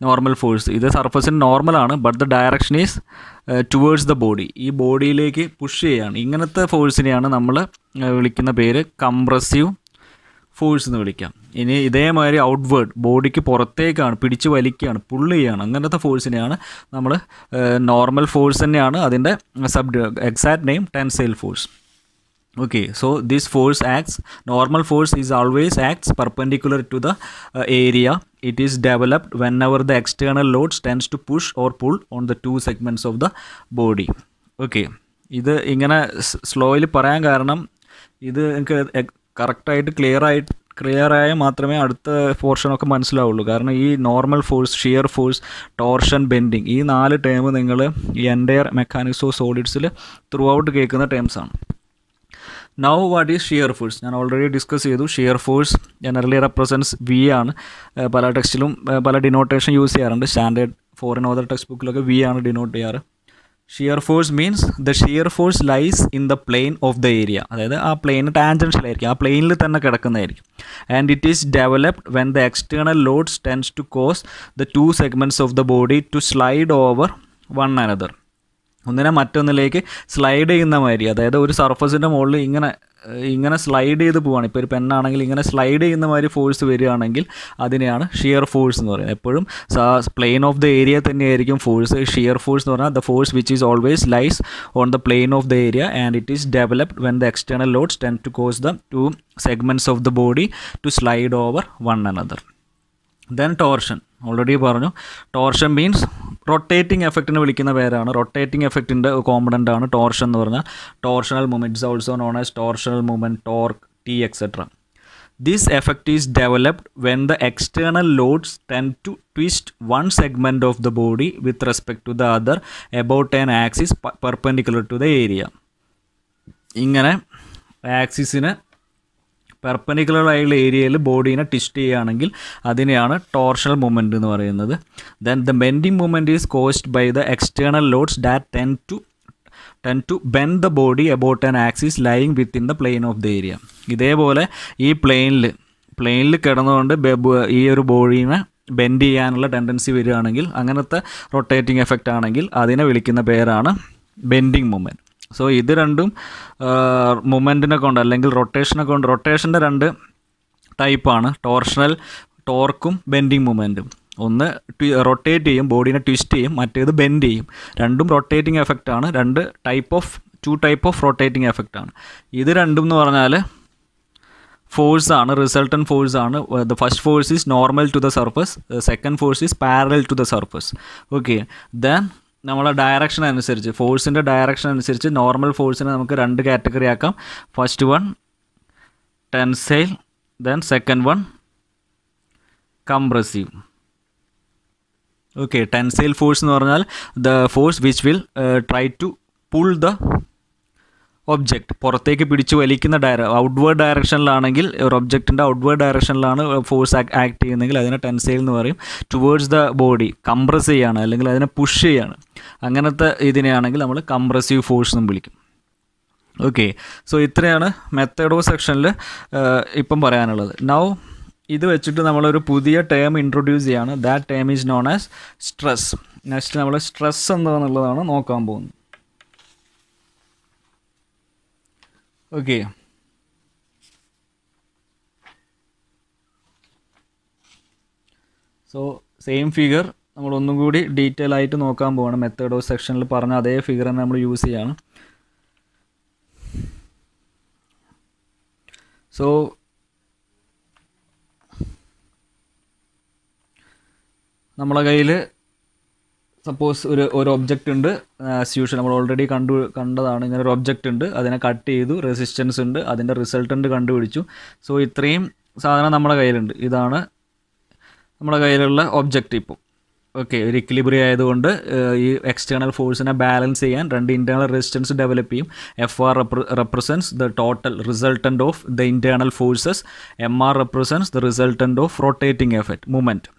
നോർമൽ ഫോഴ്സ് ഇത് സർഫസിന് നോർമലാണ് but the direction is towards the body ഈ ബോഡിയിലേക്ക് പുഷ് ചെയ്യാണ് ഇങ്ങനത്തെ ഫോഴ്സിനെയാണ് നമ്മൾ uh, വിളിക്കുന്ന പേര് കംപ്രസീവ് ഫോഴ്സ് എന്ന് വിളിക്കാം ഇനി ഇതേമാതിരി ഔട്ട്വേർഡ് ബോഡിക്ക് പുറത്തേക്കാണ് പിടിച്ച് വലിക്കുകയാണ് പുള്ള് ചെയ്യാണ് അങ്ങനത്തെ ഫോഴ്സിനെയാണ് നമ്മൾ നോർമൽ ഫോഴ്സ് തന്നെയാണ് അതിൻ്റെ sub exact name tensile force okay so this force acts normal force is always acts perpendicular to the area it is developed whenever the external loads tends to push or pull on the two segments of the body okay ഇത് ഇങ്ങനെ സ്ലോയിൽ പറയാൻ കാരണം ഇത് എനിക്ക് കറക്റ്റായിട്ട് clear ആയി clear ആയ മാത്രമേ അടുത്ത പോർഷനൊക്കെ മനസ്സിലാവുള്ളൂ കാരണം ഈ normal force shear force torsion bending ഈ നാല് ടേം നിങ്ങൾ ഈ എൻറ്റയർ മെക്കാനിക്സ് ഓഫ് സോളിഡ്സിൽ ത്രൂ ഔട്ട് കേൾക്കുന്ന ടേംസാണ് now what is shear force ഞാൻ ഓൾറെഡി ഡിസ്കസ് ചെയ്തു shear force generally represents V ആണ് പല ടെക്സ്റ്റിലും പല ഡിനോട്ടേഷൻ യൂസ് ചെയ്യാറുണ്ട് സ്റ്റാൻഡേർഡ് ഫോറിൻ ഓതർ ടെക്സ്റ്റ് ബുക്കിലൊക്കെ വി ആണ് ഡിനോട്ട് ചെയ്യാറ് shear force means the shear force lies in the plane of the area അതായത് ആ പ്ലെയിൻ ടാൻജൻഷ്യലായിരിക്കും ആ പ്ലെയിനിൽ തന്നെ കിടക്കുന്നതായിരിക്കും and it is developed when the external loads tends to cause the two segments of the body to slide over one another ഒന്നിനെ മറ്റൊന്നിലേക്ക് slide ചെയ്യുന്ന മാതിരി അതായത് ഒരു സർഫസിൻ്റെ മുകളിൽ ഇങ്ങനെ ഇങ്ങനെ സ്ലൈഡ് ചെയ്ത് പോവുകയാണ് ഇപ്പോൾ ഒരു പെണ്ണാണെങ്കിൽ ഇങ്ങനെ സ്ലൈഡ് ചെയ്യുന്ന മാതിരി ഫോഴ്സ് വരികയാണെങ്കിൽ അതിനെയാണ് ഷിയർ ഫോഴ്സ് എന്ന് പറയുന്നത് എപ്പോഴും പ്ലെയിൻ ഓഫ് ദ ഏരിയ തന്നെയായിരിക്കും ഫോഴ്സ് ഷിയർ ഫോഴ്സ് എന്ന് പറഞ്ഞാൽ the force which is always lies on the plane of the area and it is developed when the external loads tend to cause the two segments of the body to slide over one another then torsion already പറഞ്ഞു torsion means rotating എഫക്റ്റിന് വിളിക്കുന്ന പേരാണ് rotating എഫക്റ്റിൻ്റെ component ആണ് torsion എന്ന് പറഞ്ഞാൽ torsional moments also known as torsional moment torque T etcetera this effect is developed when the external loads tend to twist one segment of the body with respect to the other about an axis perpendicular to the area ഇങ്ങനെ ആക്സിസിനെ perpendicular ആയുള്ള ഏരിയയിൽ ബോഡീനെ twist ചെയ്യുകയാണെങ്കിൽ അതിനെയാണ് torsional movement എന്ന് പറയുന്നത് then the bending movement is caused by the external loads that tend to tend to bend the body about an axis lying within the plane of the area ഇതേപോലെ ഈ പ്ലെയിനിൽ പ്ലെയിനിൽ കിടന്നുകൊണ്ട് ഈ ഒരു ബോഡീനെ bend ചെയ്യാനുള്ള ടെൻഡൻസി വരികയാണെങ്കിൽ അങ്ങനത്തെ റൊട്ടേറ്റിംഗ് എഫക്റ്റ് ആണെങ്കിൽ അതിനെ വിളിക്കുന്ന പേരാണ് ബെൻഡിങ് മൂവ്മെൻറ്റ് സോ ഇത് രണ്ടും മൊമെൻറ്റിനെ കൊണ്ട് അല്ലെങ്കിൽ റൊട്ടേഷനെ കൊണ്ട് റൊട്ടേഷൻ്റെ രണ്ട് ടൈപ്പാണ് ടോർഷണൽ ടോർക്കും ബെൻഡിങ് മൊമെൻറ്റും ഒന്ന് റൊട്ടേറ്റ് ചെയ്യും ബോഡീനെ ട്വിസ്റ്റ് ചെയ്യും മറ്റേത് ബെൻഡ് ചെയ്യും രണ്ടും റൊട്ടേറ്റിംഗ് എഫക്റ്റ് ആണ് രണ്ട് type of two type of rotating effect ആണ് ഇത് രണ്ടും എന്ന് പറഞ്ഞാൽ ഫോഴ്സ് ആണ് റിസൾട്ടൻ ഫോഴ്സ് ആണ് the first force is normal to the surface second force is parallel to the surface okay then നമ്മളെ ഡയറക്ഷൻ അനുസരിച്ച് ഫോഴ്സിൻ്റെ ഡയറക്ഷൻ അനുസരിച്ച് നോർമൽ ഫോഴ്സിനെ നമുക്ക് രണ്ട് കാറ്റഗറി ആക്കാം first one tensile then second one compressive okay tensile force എന്ന് പറഞ്ഞാൽ the force which will try to pull the object പുറത്തേക്ക് പിടിച്ച് വലിക്കുന്ന ഡയറ ഔട്ട്വേർഡ് ഡയറക്ഷനിലാണെങ്കിൽ ഒരു ഒബ്ജക്റ്റിൻ്റെ ഔട്ട്വേർഡ് ഡയറക്ഷനിലാണ് ഫോഴ്സ് ആക്ട് ചെയ്യുന്നതെങ്കിൽ അതിനെ ടെൻസൈൽ എന്ന് പറയും ടുവേർഡ്സ് ദ ബോഡി കംപ്രസ് ചെയ്യാണ് അല്ലെങ്കിൽ അതിനെ പുഷ് ചെയ്യാണ് അങ്ങനത്തെ ഇതിനെയാണെങ്കിൽ നമ്മൾ കംപ്രസീവ് ഫോഴ്സ് എന്നും വിളിക്കും ഓക്കെ സോ ഇത്രയാണ് മെത്തേഡോ സെക്ഷനിൽ ഇപ്പം പറയാനുള്ളത് നൗ ഇത് വെച്ചിട്ട് നമ്മളൊരു പുതിയ ടേം ഇൻട്രൊഡ്യൂസ് ചെയ്യാണ് that term is known as stress next നമ്മൾ സ്ട്രെസ് എന്താണെന്നുള്ളതാണ് നോക്കാൻ പോകുന്നത് Okay. So same figure. നമ്മൾ ഒന്നും കൂടി ഡീറ്റെയിൽ ആയിട്ട് നോക്കാൻ പോവാണ് മെത്തേഡ് ഓഫ് സെക്ഷനിൽ പറഞ്ഞ അതേ ഫിഗർ തന്നെ നമ്മൾ യൂസ് ചെയ്യാണ് സോ നമ്മളെ കയ്യിൽ സപ്പോസ് ഒരു ഒരു ഒബ്ജക്റ്റ് ഉണ്ട് ആസ് നമ്മൾ ഓൾറെഡി കണ്ടു കണ്ടതാണ് ഇങ്ങനെ ഒരു ഒബ്ജക്റ്റ് ഉണ്ട് അതിനെ കട്ട് ചെയ്തു റെസിസ്റ്റൻസ് ഉണ്ട് അതിൻ്റെ റിസൾട്ടൻ്റ് കണ്ടുപിടിച്ചു സോ ഇത്രയും സാധനം നമ്മുടെ കയ്യിലുണ്ട് ഇതാണ് നമ്മുടെ കയ്യിലുള്ള ഒബ്ജക്റ്റ് ഇപ്പോൾ ഓക്കെ ഒരു ഇക്ലിബറി ആയതുകൊണ്ട് ഈ എക്സ്റ്റേണൽ ഫോഴ്സിനെ ബാലൻസ് ചെയ്യാൻ രണ്ട് ഇൻറ്റേണൽ റെസിസ്റ്റൻസ് ഡെവലപ്പ് ചെയ്യും F R represents the total resultant of the internal forces M R represents the resultant of rotating effect moment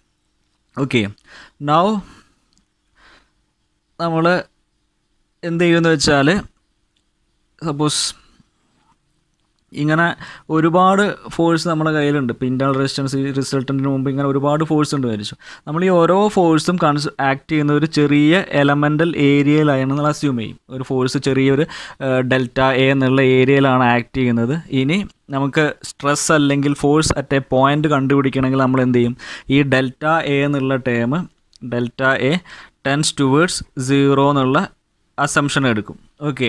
okay now നമ്മൾ എന്ത് ചെയ്യുമെന്ന് വെച്ചാൽ സപ്പോസ് ഇങ്ങനെ ഒരുപാട് ഫോഴ്സ് നമ്മുടെ കയ്യിലുണ്ട് ഇപ്പോൾ ഇൻറ്റേണൽ റെസിസ്റ്റൻസ് റിസൾട്ടിൻ്റെ മുമ്പ് ഇങ്ങനെ ഒരുപാട് ഫോഴ്സ് ഉണ്ട് വിചാരിച്ചു നമ്മൾ ഈ ഓരോ ഫോഴ്സും കൺസ് ആക്ട് ചെയ്യുന്ന ഒരു ചെറിയ എലമെൻ്റൽ ഏരിയയിലാണ് നമ്മൾ അസ്യൂം ചെയ്യും ഒരു ഫോഴ്സ് ചെറിയൊരു ഡെൽറ്റ എ എന്നുള്ള ഏരിയയിലാണ് ആക്ട് ചെയ്യുന്നത് ഇനി നമുക്ക് സ്ട്രെസ് അല്ലെങ്കിൽ ഫോഴ്സ് അറ്റ് എ പോയിൻ്റ് കണ്ടുപിടിക്കണമെങ്കിൽ നമ്മൾ എന്ത് ചെയ്യും ഈ ഡെൽറ്റ എ എന്നുള്ള term delta A tends towards zero എന്നുള്ള അസംഷൻ എടുക്കും okay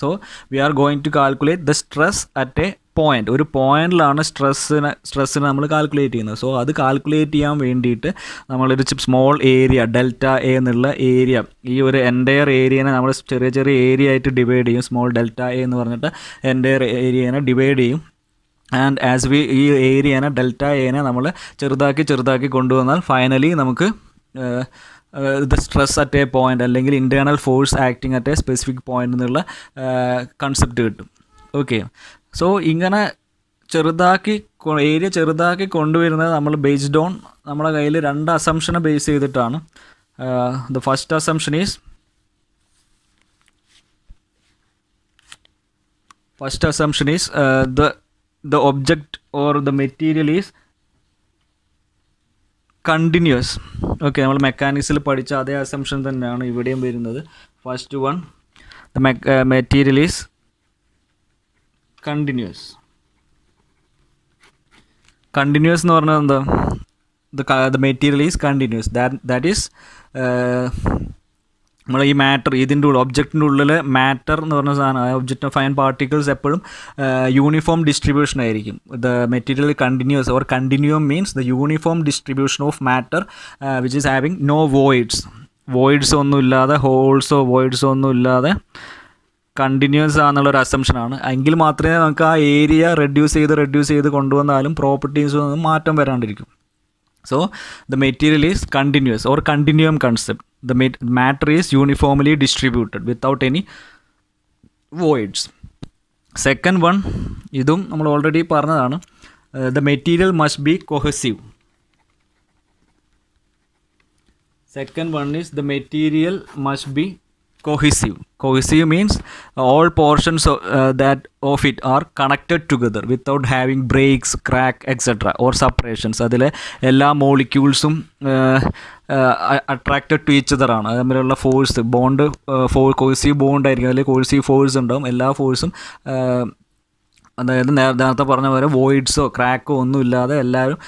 so we are going to calculate the stress at a point ഒരു പോയിന്റിലാണ് സ്ട്രെസ്സിനെ സ്ട്രെസ്സിനെ നമ്മൾ കാൽക്കുലേറ്റ് ചെയ്യുന്നത് സോ അത് കാൽക്കുലേറ്റ് ചെയ്യാൻ വേണ്ടിയിട്ട് നമ്മളൊരു സ്മോൾ ഏരിയ ഡെൽറ്റ എ എന്നുള്ള ഏരിയ ഈ ഒരു എൻറ്റയർ ഏരിയനെ നമ്മൾ ചെറിയ ചെറിയ ഏരിയ ആയിട്ട് ഡിവൈഡ് ചെയ്യും സ്മോൾ ഡെൽറ്റ എ എന്ന് പറഞ്ഞിട്ട് എൻറ്റയർ ഏരിയനെ ഡിവൈഡ് ചെയ്യും ആൻഡ് ആസ് വി ഈ ഏരിയനെ ഡെൽറ്റ എനെ നമ്മൾ ചെറുതാക്കി ചെറുതാക്കി കൊണ്ടുവന്നാൽ ഫൈനലി നമുക്ക് the stress at a point അല്ലെങ്കിൽ internal force acting at a specific point എന്നുള്ള കൺസെപ്റ്റ് കിട്ടും ഓക്കെ സോ ഇങ്ങനെ ചെറുതാക്കി ഏരിയ ചെറുതാക്കി കൊണ്ടുവരുന്നത് നമ്മൾ ബേസ്ഡ് ഓൺ നമ്മുടെ കയ്യിൽ രണ്ട് അസംഷനെ ബേസ് ചെയ്തിട്ടാണ് the first assumption is first assumption is the the object or the material is continuous okay നമ്മൾ മെക്കാനിക്സിൽ പഠിച്ച അതേ അസംഷൻ തന്നെയാണ് ഇവിടെയും വരുന്നത് first one the material is continuous continuous എന്ന് പറഞ്ഞാൽ എന്താ the material is continuous that that is നമ്മൾ ഈ മാറ്റർ ഇതിൻ്റെ ഉള്ളിൽ ഒബ്ജക്റ്റിൻ്റെ ഉള്ളിൽ മാറ്റർ എന്ന് പറഞ്ഞ സാധനം object of fine particles uniform യൂണിഫോം ഡിസ്ട്രിബ്യൂഷൻ ആയിരിക്കും the material continuous or continuum means the uniform distribution of matter which is having no voids voids ഒന്നും ഇല്ലാതെ ഹോൾസോ വോയിഡ്സോ ഒന്നും ഇല്ലാതെ കണ്ടിന്യൂസ് ആണെന്നുള്ളൊരു അസംഷനാണ് എങ്കിൽ മാത്രമേ നമുക്ക് ആ ഏരിയ റെഡ്യൂസ് ചെയ്ത് റെഡ്യൂസ് ചെയ്ത് കൊണ്ടുവന്നാലും പ്രോപ്പർട്ടീസ് ഒന്നും മാറ്റം വരാണ്ടിരിക്കും so the material is continuous or continuum concept the mat matter is uniformly distributed without any voids second one ഇതും നമ്മൾ ഓൾറെഡി പറഞ്ഞതാണ് the material must be cohesive second one is the material must be cohesive cohesive means all portions that of it are connected together without having without crack breaks or separations or അതിലെ എല്ലാ മോളിക്യൂൾസും attracted to each other ആണ് അത് force bond ഫോ കോഴ്സീവ് ബോണ്ടായിരിക്കും അതിൽ കോഴ്സീവ് force ഉണ്ടാവും എല്ലാ ഫോഴ്സും uh, അതായത് നേരത്തെ പറഞ്ഞ പോലെ വോയിഡ്സോ ക്രാക്കോ ഒന്നുമില്ലാതെ എല്ലാവരും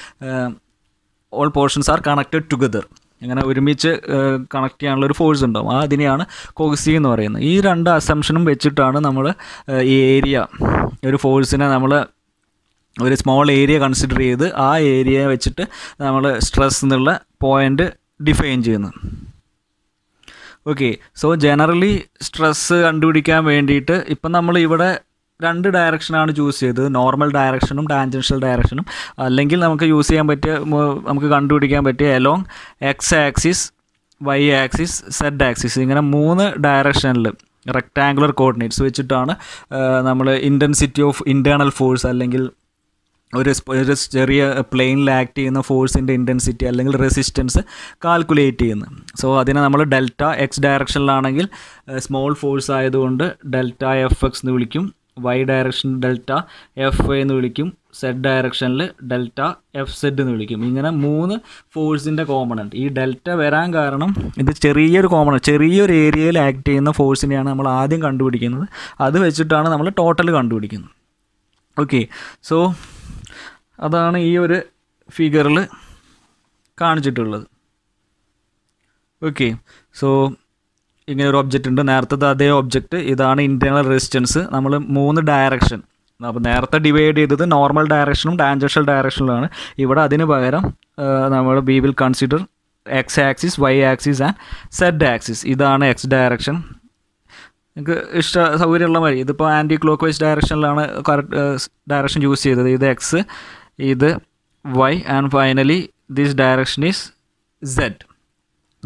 all portions are connected together ഇങ്ങനെ ഒരുമിച്ച് കണക്ട് ചെയ്യാനുള്ള ഒരു ഫോഴ്സ് ഉണ്ടാവും ആ അതിനെയാണ് കോക്സി എന്ന് പറയുന്നത് ഈ രണ്ട് അസംഷനും വെച്ചിട്ടാണ് നമ്മൾ ഈ ഏരിയ ഒരു ഫോഴ്സിനെ നമ്മൾ ഒരു സ്മോൾ ഏരിയ കൺസിഡർ ചെയ്ത് ആ ഏരിയ വെച്ചിട്ട് നമ്മൾ സ്ട്രെസ് എന്നുള്ള പോയിൻ്റ് ഡിഫൈൻ ചെയ്യുന്നു ഓക്കെ സോ ജനറലി സ്ട്രെസ് കണ്ടുപിടിക്കാൻ വേണ്ടിയിട്ട് ഇപ്പം നമ്മൾ ഇവിടെ രണ്ട് ഡയറക്ഷനാണ് ചൂസ് ചെയ്തത് നോർമൽ ഡയറക്ഷനും ടാൻജൻഷ്യൽ ഡയറക്ഷനും അല്ലെങ്കിൽ നമുക്ക് യൂസ് ചെയ്യാൻ പറ്റിയ നമുക്ക് കണ്ടുപിടിക്കാൻ പറ്റിയ along X axis Y axis Z axis ഇങ്ങനെ മൂന്ന് ഡയറക്ഷനിൽ റെക്റ്റാങ്കുലർ കോർഡിനേറ്റ്സ് വെച്ചിട്ടാണ് നമ്മൾ ഇൻറ്റൻസിറ്റി ഓഫ് ഇൻറ്റേർണൽ ഫോഴ്സ് അല്ലെങ്കിൽ ഒരു ഒരു ചെറിയ പ്ലെയിനിൽ ആക്ട് ചെയ്യുന്ന ഫോഴ്സിൻ്റെ ഇൻറ്റൻസിറ്റി അല്ലെങ്കിൽ റെസിസ്റ്റൻസ് കാൽക്കുലേറ്റ് ചെയ്യുന്നത് സോ അതിനെ നമ്മൾ ഡെൽറ്റ എക്സ് ഡയറക്ഷനിലാണെങ്കിൽ സ്മോൾ ഫോഴ്സ് ആയതുകൊണ്ട് ഡെൽറ്റ എഫ് എക്സ് എന്ന് വിളിക്കും വൈ ഡയറക്ഷൻ ഡെൽറ്റ എഫ് എന്ന് വിളിക്കും സെഡ് ഡയറക്ഷനിൽ ഡെൽറ്റ എഫ് സെഡ് എന്ന് വിളിക്കും ഇങ്ങനെ മൂന്ന് ഫോഴ്സിൻ്റെ കോമ്പണൻറ്റ് ഈ ഡെൽറ്റ വരാൻ കാരണം ഇത് ചെറിയൊരു കോമ്പണൻറ്റ് ചെറിയൊരു ഏരിയയിൽ ആക്ട് ചെയ്യുന്ന ഫോഴ്സിനെയാണ് നമ്മൾ ആദ്യം കണ്ടുപിടിക്കുന്നത് അത് വെച്ചിട്ടാണ് നമ്മൾ ടോട്ടൽ കണ്ടുപിടിക്കുന്നത് ഓക്കെ സോ അതാണ് ഈ ഒരു ഫിഗറിൽ കാണിച്ചിട്ടുള്ളത് ഓക്കെ സോ ഇങ്ങനെ ഒരു ഒബ്ജക്റ്റ് ഉണ്ട് നേരത്തെ അതേ ഒബ്ജക്റ്റ് ഇതാണ് ഇന്റേണൽ റെസിസ്റ്റൻസ് നമ്മൾ മൂന്ന് ഡയറക്ഷൻ അപ്പോൾ നേരത്തെ ഡിവൈഡ് ചെയ്തത് നോർമൽ ഡയറക്ഷനും ടാൻജൻഷ്യൽ ഡയറക്ഷനിലാണ് ഇവിടെ അതിന് പകരം നമ്മൾ we will consider X axis Y axis and Z axis ഇതാണ് എക്സ് ഡയറക്ഷൻ നിങ്ങൾക്ക് ഇഷ്ട സൗകര്യമുള്ള മതി ഇതിപ്പോൾ ആൻറ്റി ക്ലോക്ക് വൈസ് ഡയറക്ഷനിലാണ് കറക്റ്റ് ഡയറക്ഷൻ യൂസ് ചെയ്തത് ഇത് എക്സ് ഇത് Y and finally this direction is Z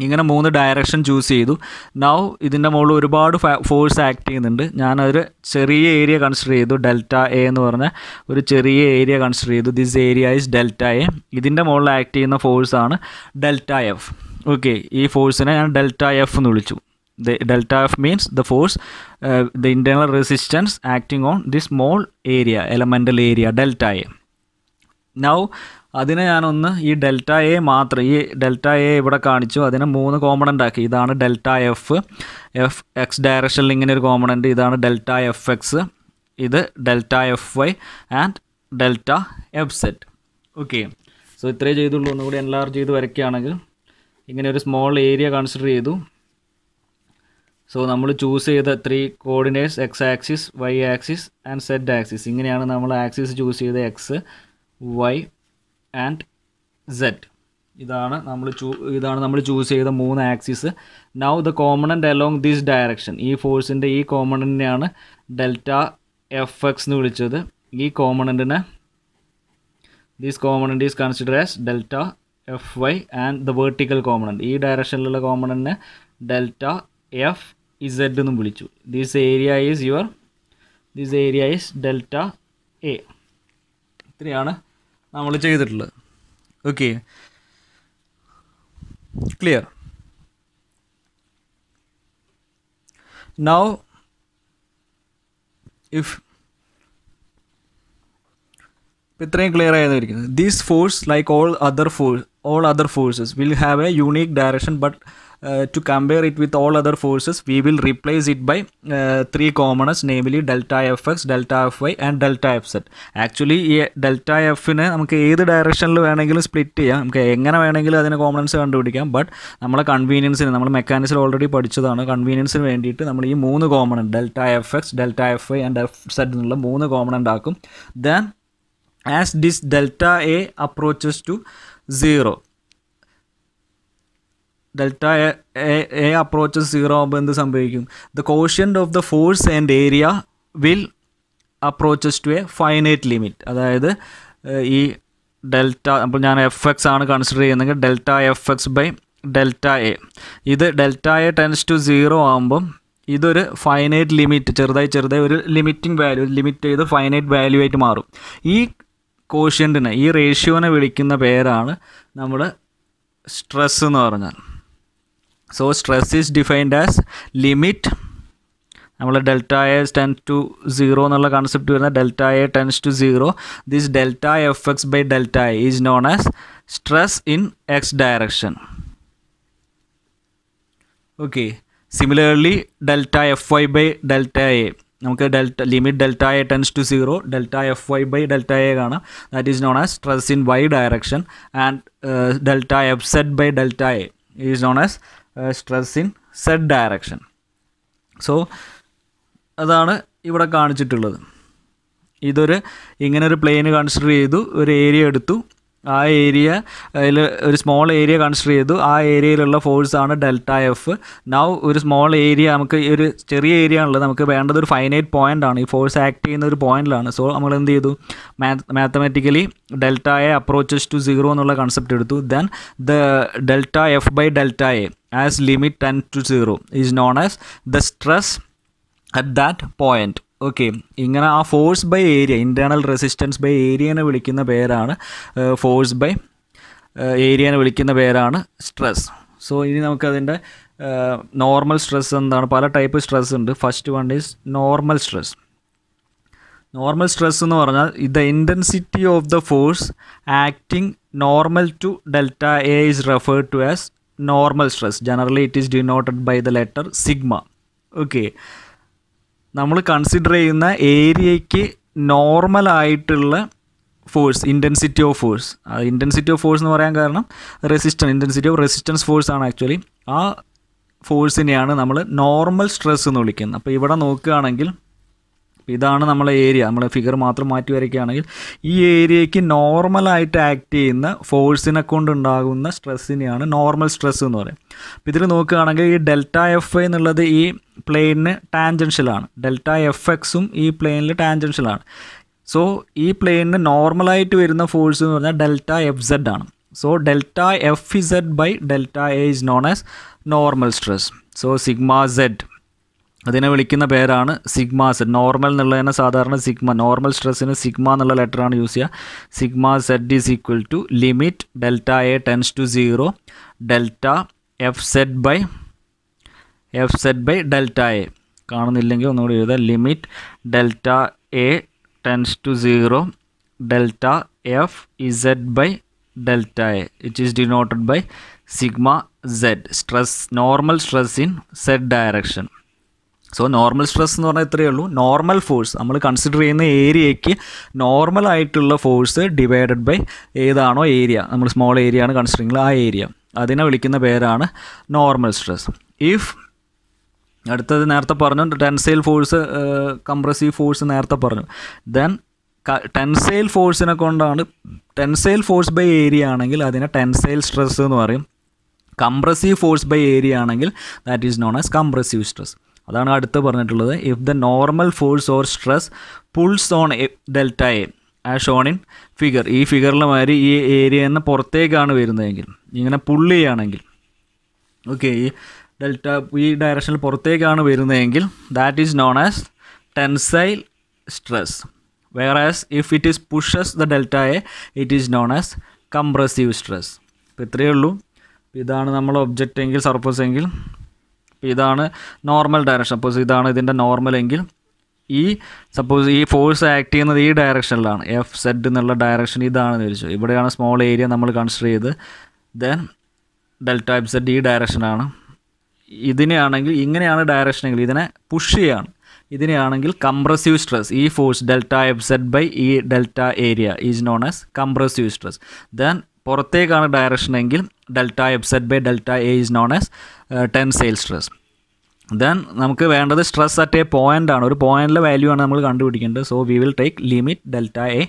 ഇങ്ങനെ മൂന്ന് ഡയറക്ഷൻ ചൂസ് ചെയ്തു നൗ ഇതിൻ്റെ മുകളിൽ ഒരുപാട് ഫോഴ്സ് ആക്ട് ചെയ്യുന്നുണ്ട് ഞാനൊരു ചെറിയ ഏരിയ കൺസിഡർ ചെയ്തു ഡെൽറ്റ എ എന്ന് പറഞ്ഞ ഒരു ചെറിയ ഏരിയ കൺസിഡർ ചെയ്തു this area is delta A ഇതിൻ്റെ മുകളിൽ ആക്ട് ചെയ്യുന്ന ഫോഴ്സാണ് ഡെൽറ്റ എഫ് ഓക്കെ ഈ ഫോഴ്സിനെ ഞാൻ ഡെൽറ്റ എഫ് എന്ന് വിളിച്ചു the delta F means the force the internal resistance acting on this small area elemental area delta A now അതിനെ ഞാനൊന്ന് ഈ ഡെൽറ്റ എ മാത്രം ഈ ഡെൽറ്റ എ ഇവിടെ കാണിച്ചു അതിനെ മൂന്ന് കോമണൻ്റ് ആക്കി ഇതാണ് ഡെൽറ്റ എഫ് എഫ് എക്സ് ഡയറക്ഷനിൽ ഇങ്ങനെ ഒരു കോമണൻ്റ് ഇതാണ് ഡെൽറ്റ എഫ് എക്സ് ഇത് delta F Y and delta F Z okay so ഇത്രയേ ചെയ്തുള്ളൂ ഒന്നുകൂടി എൻലാർജ് ചെയ്ത് വരയ്ക്കുകയാണെങ്കിൽ ഇങ്ങനെ ഒരു സ്മോൾ ഏരിയ കൺസിഡർ ചെയ്തു സോ നമ്മൾ ചൂസ് ചെയ്ത three coordinates X axis Y axis and Z axis ഇങ്ങനെയാണ് നമ്മൾ ആക്സിസ് ചൂസ് ചെയ്ത എക്സ് വൈ ആൻഡ് സെറ്റ് ഇതാണ് നമ്മൾ ചൂ ഇതാണ് നമ്മൾ ചൂസ് ചെയ്ത മൂന്ന് ആക്സിസ് നൗ ദ കോമണൻ്റ് അലോങ് ദിസ് ഡയറക്ഷൻ ഈ ഫോഴ്സിൻ്റെ ഈ കോമണൻ്റിനെയാണ് ഡെൽറ്റ എഫ് എക്സ് എന്ന് വിളിച്ചത് ഈ കോമണൻറ്റിനെ this component is consider as delta F Y and the vertical component ഈ ഡയറക്ഷനിലുള്ള കോമണൻറ്റിനെ ഡെൽറ്റ എഫ് ഇസെഡ് എന്നും വിളിച്ചു this area is your this area is delta A ഇത്രയാണ് നമ്മൾ ചെയ്തിട്ടുള്ളത് ഓക്കെ ക്ലിയർ നൗ ഇഫ് ഇത്രയും ക്ലിയർ ആയതായിരിക്കുന്നത് these force like all other force all other forces will have a unique direction but Uh, to compare it with all other forces we will replace it by uh, three F namely delta fx delta fy and delta fz actually ഈ delta എഫിന് നമുക്ക് ഏത് ഡയറക്ഷനിൽ വേണമെങ്കിലും split ചെയ്യാം നമുക്ക് എങ്ങനെ വേണമെങ്കിലും അതിന് കോമണൻസ് കണ്ടുപിടിക്കാം ബട്ട് നമ്മളെ കൺവീനിയൻസിന് നമ്മൾ മെക്കാനിക്സിൽ ഓൾറെഡി പഠിച്ചതാണ് കൺവീനിയൻസിന് വേണ്ടിയിട്ട് നമ്മൾ ഈ മൂന്ന് കോമണൻ delta F X delta F Y and F Z എന്നുള്ള മൂന്ന് കോമണൻ്റ് ആക്കും then as this delta A approaches to zero delta A approach zero ആകുമ്പോൾ എന്ത് സംഭവിക്കും the quotient of the force and area will approaches to a finite limit അതായത് ഈ delta അപ്പോൾ ഞാൻ എഫ് എക്സ് ആണ് കൺസിഡർ ചെയ്യുന്നെങ്കിൽ delta F X by delta A ഇത് delta A tends to zero ആകുമ്പം ഇതൊരു ഫൈനൈറ്റ് ലിമിറ്റ് ചെറുതായി ചെറുതായി ഒരു ലിമിറ്റിംഗ് വാല്യൂ ലിമിറ്റ് ചെയ്ത് ഫൈനൈറ്റ് വാല്യൂ ആയിട്ട് മാറും ഈ കോഷ്യൻറ്റിനെ ഈ റേഷ്യോനെ വിളിക്കുന്ന പേരാണ് നമ്മൾ സ്ട്രെസ് എന്ന് പറഞ്ഞാൽ so stress is defined as limit നമ്മൾ delta A tends to zero എന്നുള്ള കൺസെപ്റ്റ് വരുന്ന delta A tends to zero this delta F X by delta A is known as stress in X direction okay similarly delta F Y by delta A നമുക്ക് delta limit delta A tends to zero delta F Y by delta A കാണാം that is known as stress in Y direction and delta F Z by delta A is known as stress in Z direction so അതാണ് ഇവിടെ കാണിച്ചിട്ടുള്ളത് ഇതൊരു ഇങ്ങനെ ഒരു plain consider ചെയ്തു ഒരു area എടുത്തു ആ ഏരിയ അതിൽ ഒരു സ്മോൾ ഏരിയ കൺസിഡർ ചെയ്തു ആ ഏരിയയിലുള്ള ഫോഴ്സാണ് ഡെൽറ്റ എഫ് നൗ ഒരു സ്മോൾ ഏരിയ നമുക്ക് ഈ ഒരു ചെറിയ ഏരിയ ആണുള്ളത് നമുക്ക് വേണ്ടത് ഒരു ഫൈനൈറ്റ് പോയിൻ്റ് ആണ് ഈ ഫോഴ്സ് ആക്ട് ചെയ്യുന്ന ഒരു പോയിൻ്റാണ് സോ നമ്മൾ എന്ത് ചെയ്തു mathematically delta A approaches to zero എന്നുള്ള കൺസെപ്റ്റ് എടുത്തു then the delta F by delta A as limit tend to zero is known as the stress at that point okay ഇങ്ങനെ ആ force by area internal resistance by ഏരിയനെ വിളിക്കുന്ന പേരാണ് force by ഏരിയനെ വിളിക്കുന്ന പേരാണ് സ്ട്രെസ് സോ ഇനി നമുക്കതിൻ്റെ നോർമൽ സ്ട്രെസ് എന്താണ് പല ടൈപ്പ് സ്ട്രെസ് ഉണ്ട് first one is normal stress normal stress എന്ന് പറഞ്ഞാൽ the intensity of the force acting normal to delta A is referred to as normal stress generally it is denoted by the letter sigma okay നമ്മൾ consider ചെയ്യുന്ന ഏരിയയ്ക്ക് normal ആയിട്ടുള്ള force intensity of force intensity of force എന്ന് പറയാൻ കാരണം resistance intensity of resistance force ആണ് actually ആ ഫോഴ്സിനെയാണ് നമ്മൾ നോർമൽ സ്ട്രെസ് എന്ന് വിളിക്കുന്നത് അപ്പോൾ ഇവിടെ നോക്കുകയാണെങ്കിൽ ഇതാണ് നമ്മളെ ഏരിയ നമ്മളെ ഫിഗർ മാത്രം മാറ്റി വരയ്ക്കുകയാണെങ്കിൽ ഈ ഏരിയയ്ക്ക് നോർമലായിട്ട് ആക്ട് ചെയ്യുന്ന ഫോഴ്സിനെ കൊണ്ടുണ്ടാകുന്ന സ്ട്രെസ്സിനെയാണ് നോർമൽ സ്ട്രെസ് എന്ന് പറയും അപ്പോൾ ഇതിൽ നോക്കുകയാണെങ്കിൽ ഈ ഡെൽറ്റ എഫ് ഐ എന്നുള്ളത് ഈ പ്ലെയിനിന് ടാൻജൻഷ്യലാണ് ഡെൽറ്റ എഫ് എക്സും ഈ പ്ലെയിനിൽ ടാൻജൻഷ്യലാണ് സോ ഈ പ്ലെയിനിന് നോർമലായിട്ട് വരുന്ന ഫോഴ്സ് എന്ന് പറഞ്ഞാൽ ഡെൽറ്റ എഫ് സെഡ് ആണ് so delta F Z by delta A is known as normal stress so sigma Z അതിനെ വിളിക്കുന്ന പേരാണ് സിഗ്മാസ് നോർമൽ എന്നുള്ളതിനെ സാധാരണ സിഗ്മ നോർമൽ സ്ട്രെസ്സിന് സിഗ്മ എന്നുള്ള ലെറ്ററാണ് യൂസ് ചെയ്യുക sigma Z is equal to limit delta A tends to zero delta F Z by F Z by delta A കാണുന്നില്ലെങ്കിൽ ഒന്നുകൂടി എഴുതാം limit delta A tends to zero delta F Z by delta A it is denoted by sigma Z stress normal stress in Z direction so normal stress എന്ന് പറഞ്ഞാൽ ഇത്രയേ ഉള്ളൂ normal force നമ്മൾ consider ചെയ്യുന്ന ഏരിയയ്ക്ക് നോർമൽ ആയിട്ടുള്ള force divided by ഏതാണോ area നമ്മൾ സ്മോൾ ഏരിയ ആണ് കൺസിഡർ ചെയ്യുന്നത് ആ ഏരിയ അതിനെ വിളിക്കുന്ന പേരാണ് നോർമൽ സ്ട്രെസ് ഇഫ് അടുത്തത് നേരത്തെ പറഞ്ഞു ടെൻസൈൽ ഫോഴ്സ് കംപ്രസീവ് ഫോഴ്സ് നേരത്തെ പറഞ്ഞു ദെൻ ടെൻസൈൽ ഫോഴ്സിനെ കൊണ്ടാണ് ടെൻസൈൽ ഫോഴ്സ് ബൈ ഏരിയ ആണെങ്കിൽ അതിനെ ടെൻസൈൽ സ്ട്രെസ് എന്ന് പറയും കംപ്രസീവ് ഫോഴ്സ് ബൈ ഏരിയ ആണെങ്കിൽ that is known as compressive stress അതാണ് അടുത്ത് പറഞ്ഞിട്ടുള്ളത് if the normal force or stress pulls on delta A ആ ഷോൺ ഇൻ ഫിഗർ ഈ ഫിഗറിലെ മാതിരി ഈ ഏരിയ നിന്ന് പുറത്തേക്കാണ് വരുന്നതെങ്കിൽ ഇങ്ങനെ പുള്ളിയാണെങ്കിൽ ആണെങ്കിൽ ഓക്കെ ഈ ഡെൽറ്റ ഈ ഡയറക്ഷനിൽ പുറത്തേക്കാണ് വരുന്നതെങ്കിൽ that is known as tensile stress whereas if it is pushes the delta A it is known as compressive stress അപ്പോൾ ഇത്രയേ ഉള്ളൂ ഇതാണ് നമ്മൾ ഒബ്ജക്റ്റ് എങ്കിൽ സർഫസ് എങ്കിൽ ഇതാണ് നോർമൽ ഡയറക്ഷൻ സപ്പോസ് ഇതാണ് ഇതിൻ്റെ നോർമൽ എങ്കിൽ ഈ സപ്പോസ് ഈ ഫോഴ്സ് ആക്ട് ചെയ്യുന്നത് ഈ ഡയറക്ഷനിലാണ് എഫ് സെഡ് എന്നുള്ള ഡയറക്ഷൻ ഇതാണെന്ന് വിളിച്ചു ഇവിടെയാണ് സ്മോൾ ഏരിയ നമ്മൾ കൺസിഡർ ചെയ്ത് ദെൻ ഡെൽറ്റ എഫ് സെഡ് ഈ ഡയറക്ഷനാണ് ഇതിനെയാണെങ്കിൽ ഇങ്ങനെയാണ് ഡയറക്ഷനെങ്കിൽ ഇതിനെ പുഷ് ചെയ്യാണ് ഇതിനെയാണെങ്കിൽ കംപ്രസീവ് സ്ട്രെസ് ഈ force delta F Z by ഈ delta area is known as compressive stress then പുറത്തേക്കാണ് ഡയറക്ഷൻ എങ്കിൽ delta F Z by delta A is known as tensile stress then നമുക്ക് വേണ്ടത് സ്ട്രെസ് അറ്റ് എ പോയിൻ്റ് ആണ് ഒരു പോയിൻ്റിലെ value ആണ് നമ്മൾ കണ്ടുപിടിക്കേണ്ടത് so we will take limit delta A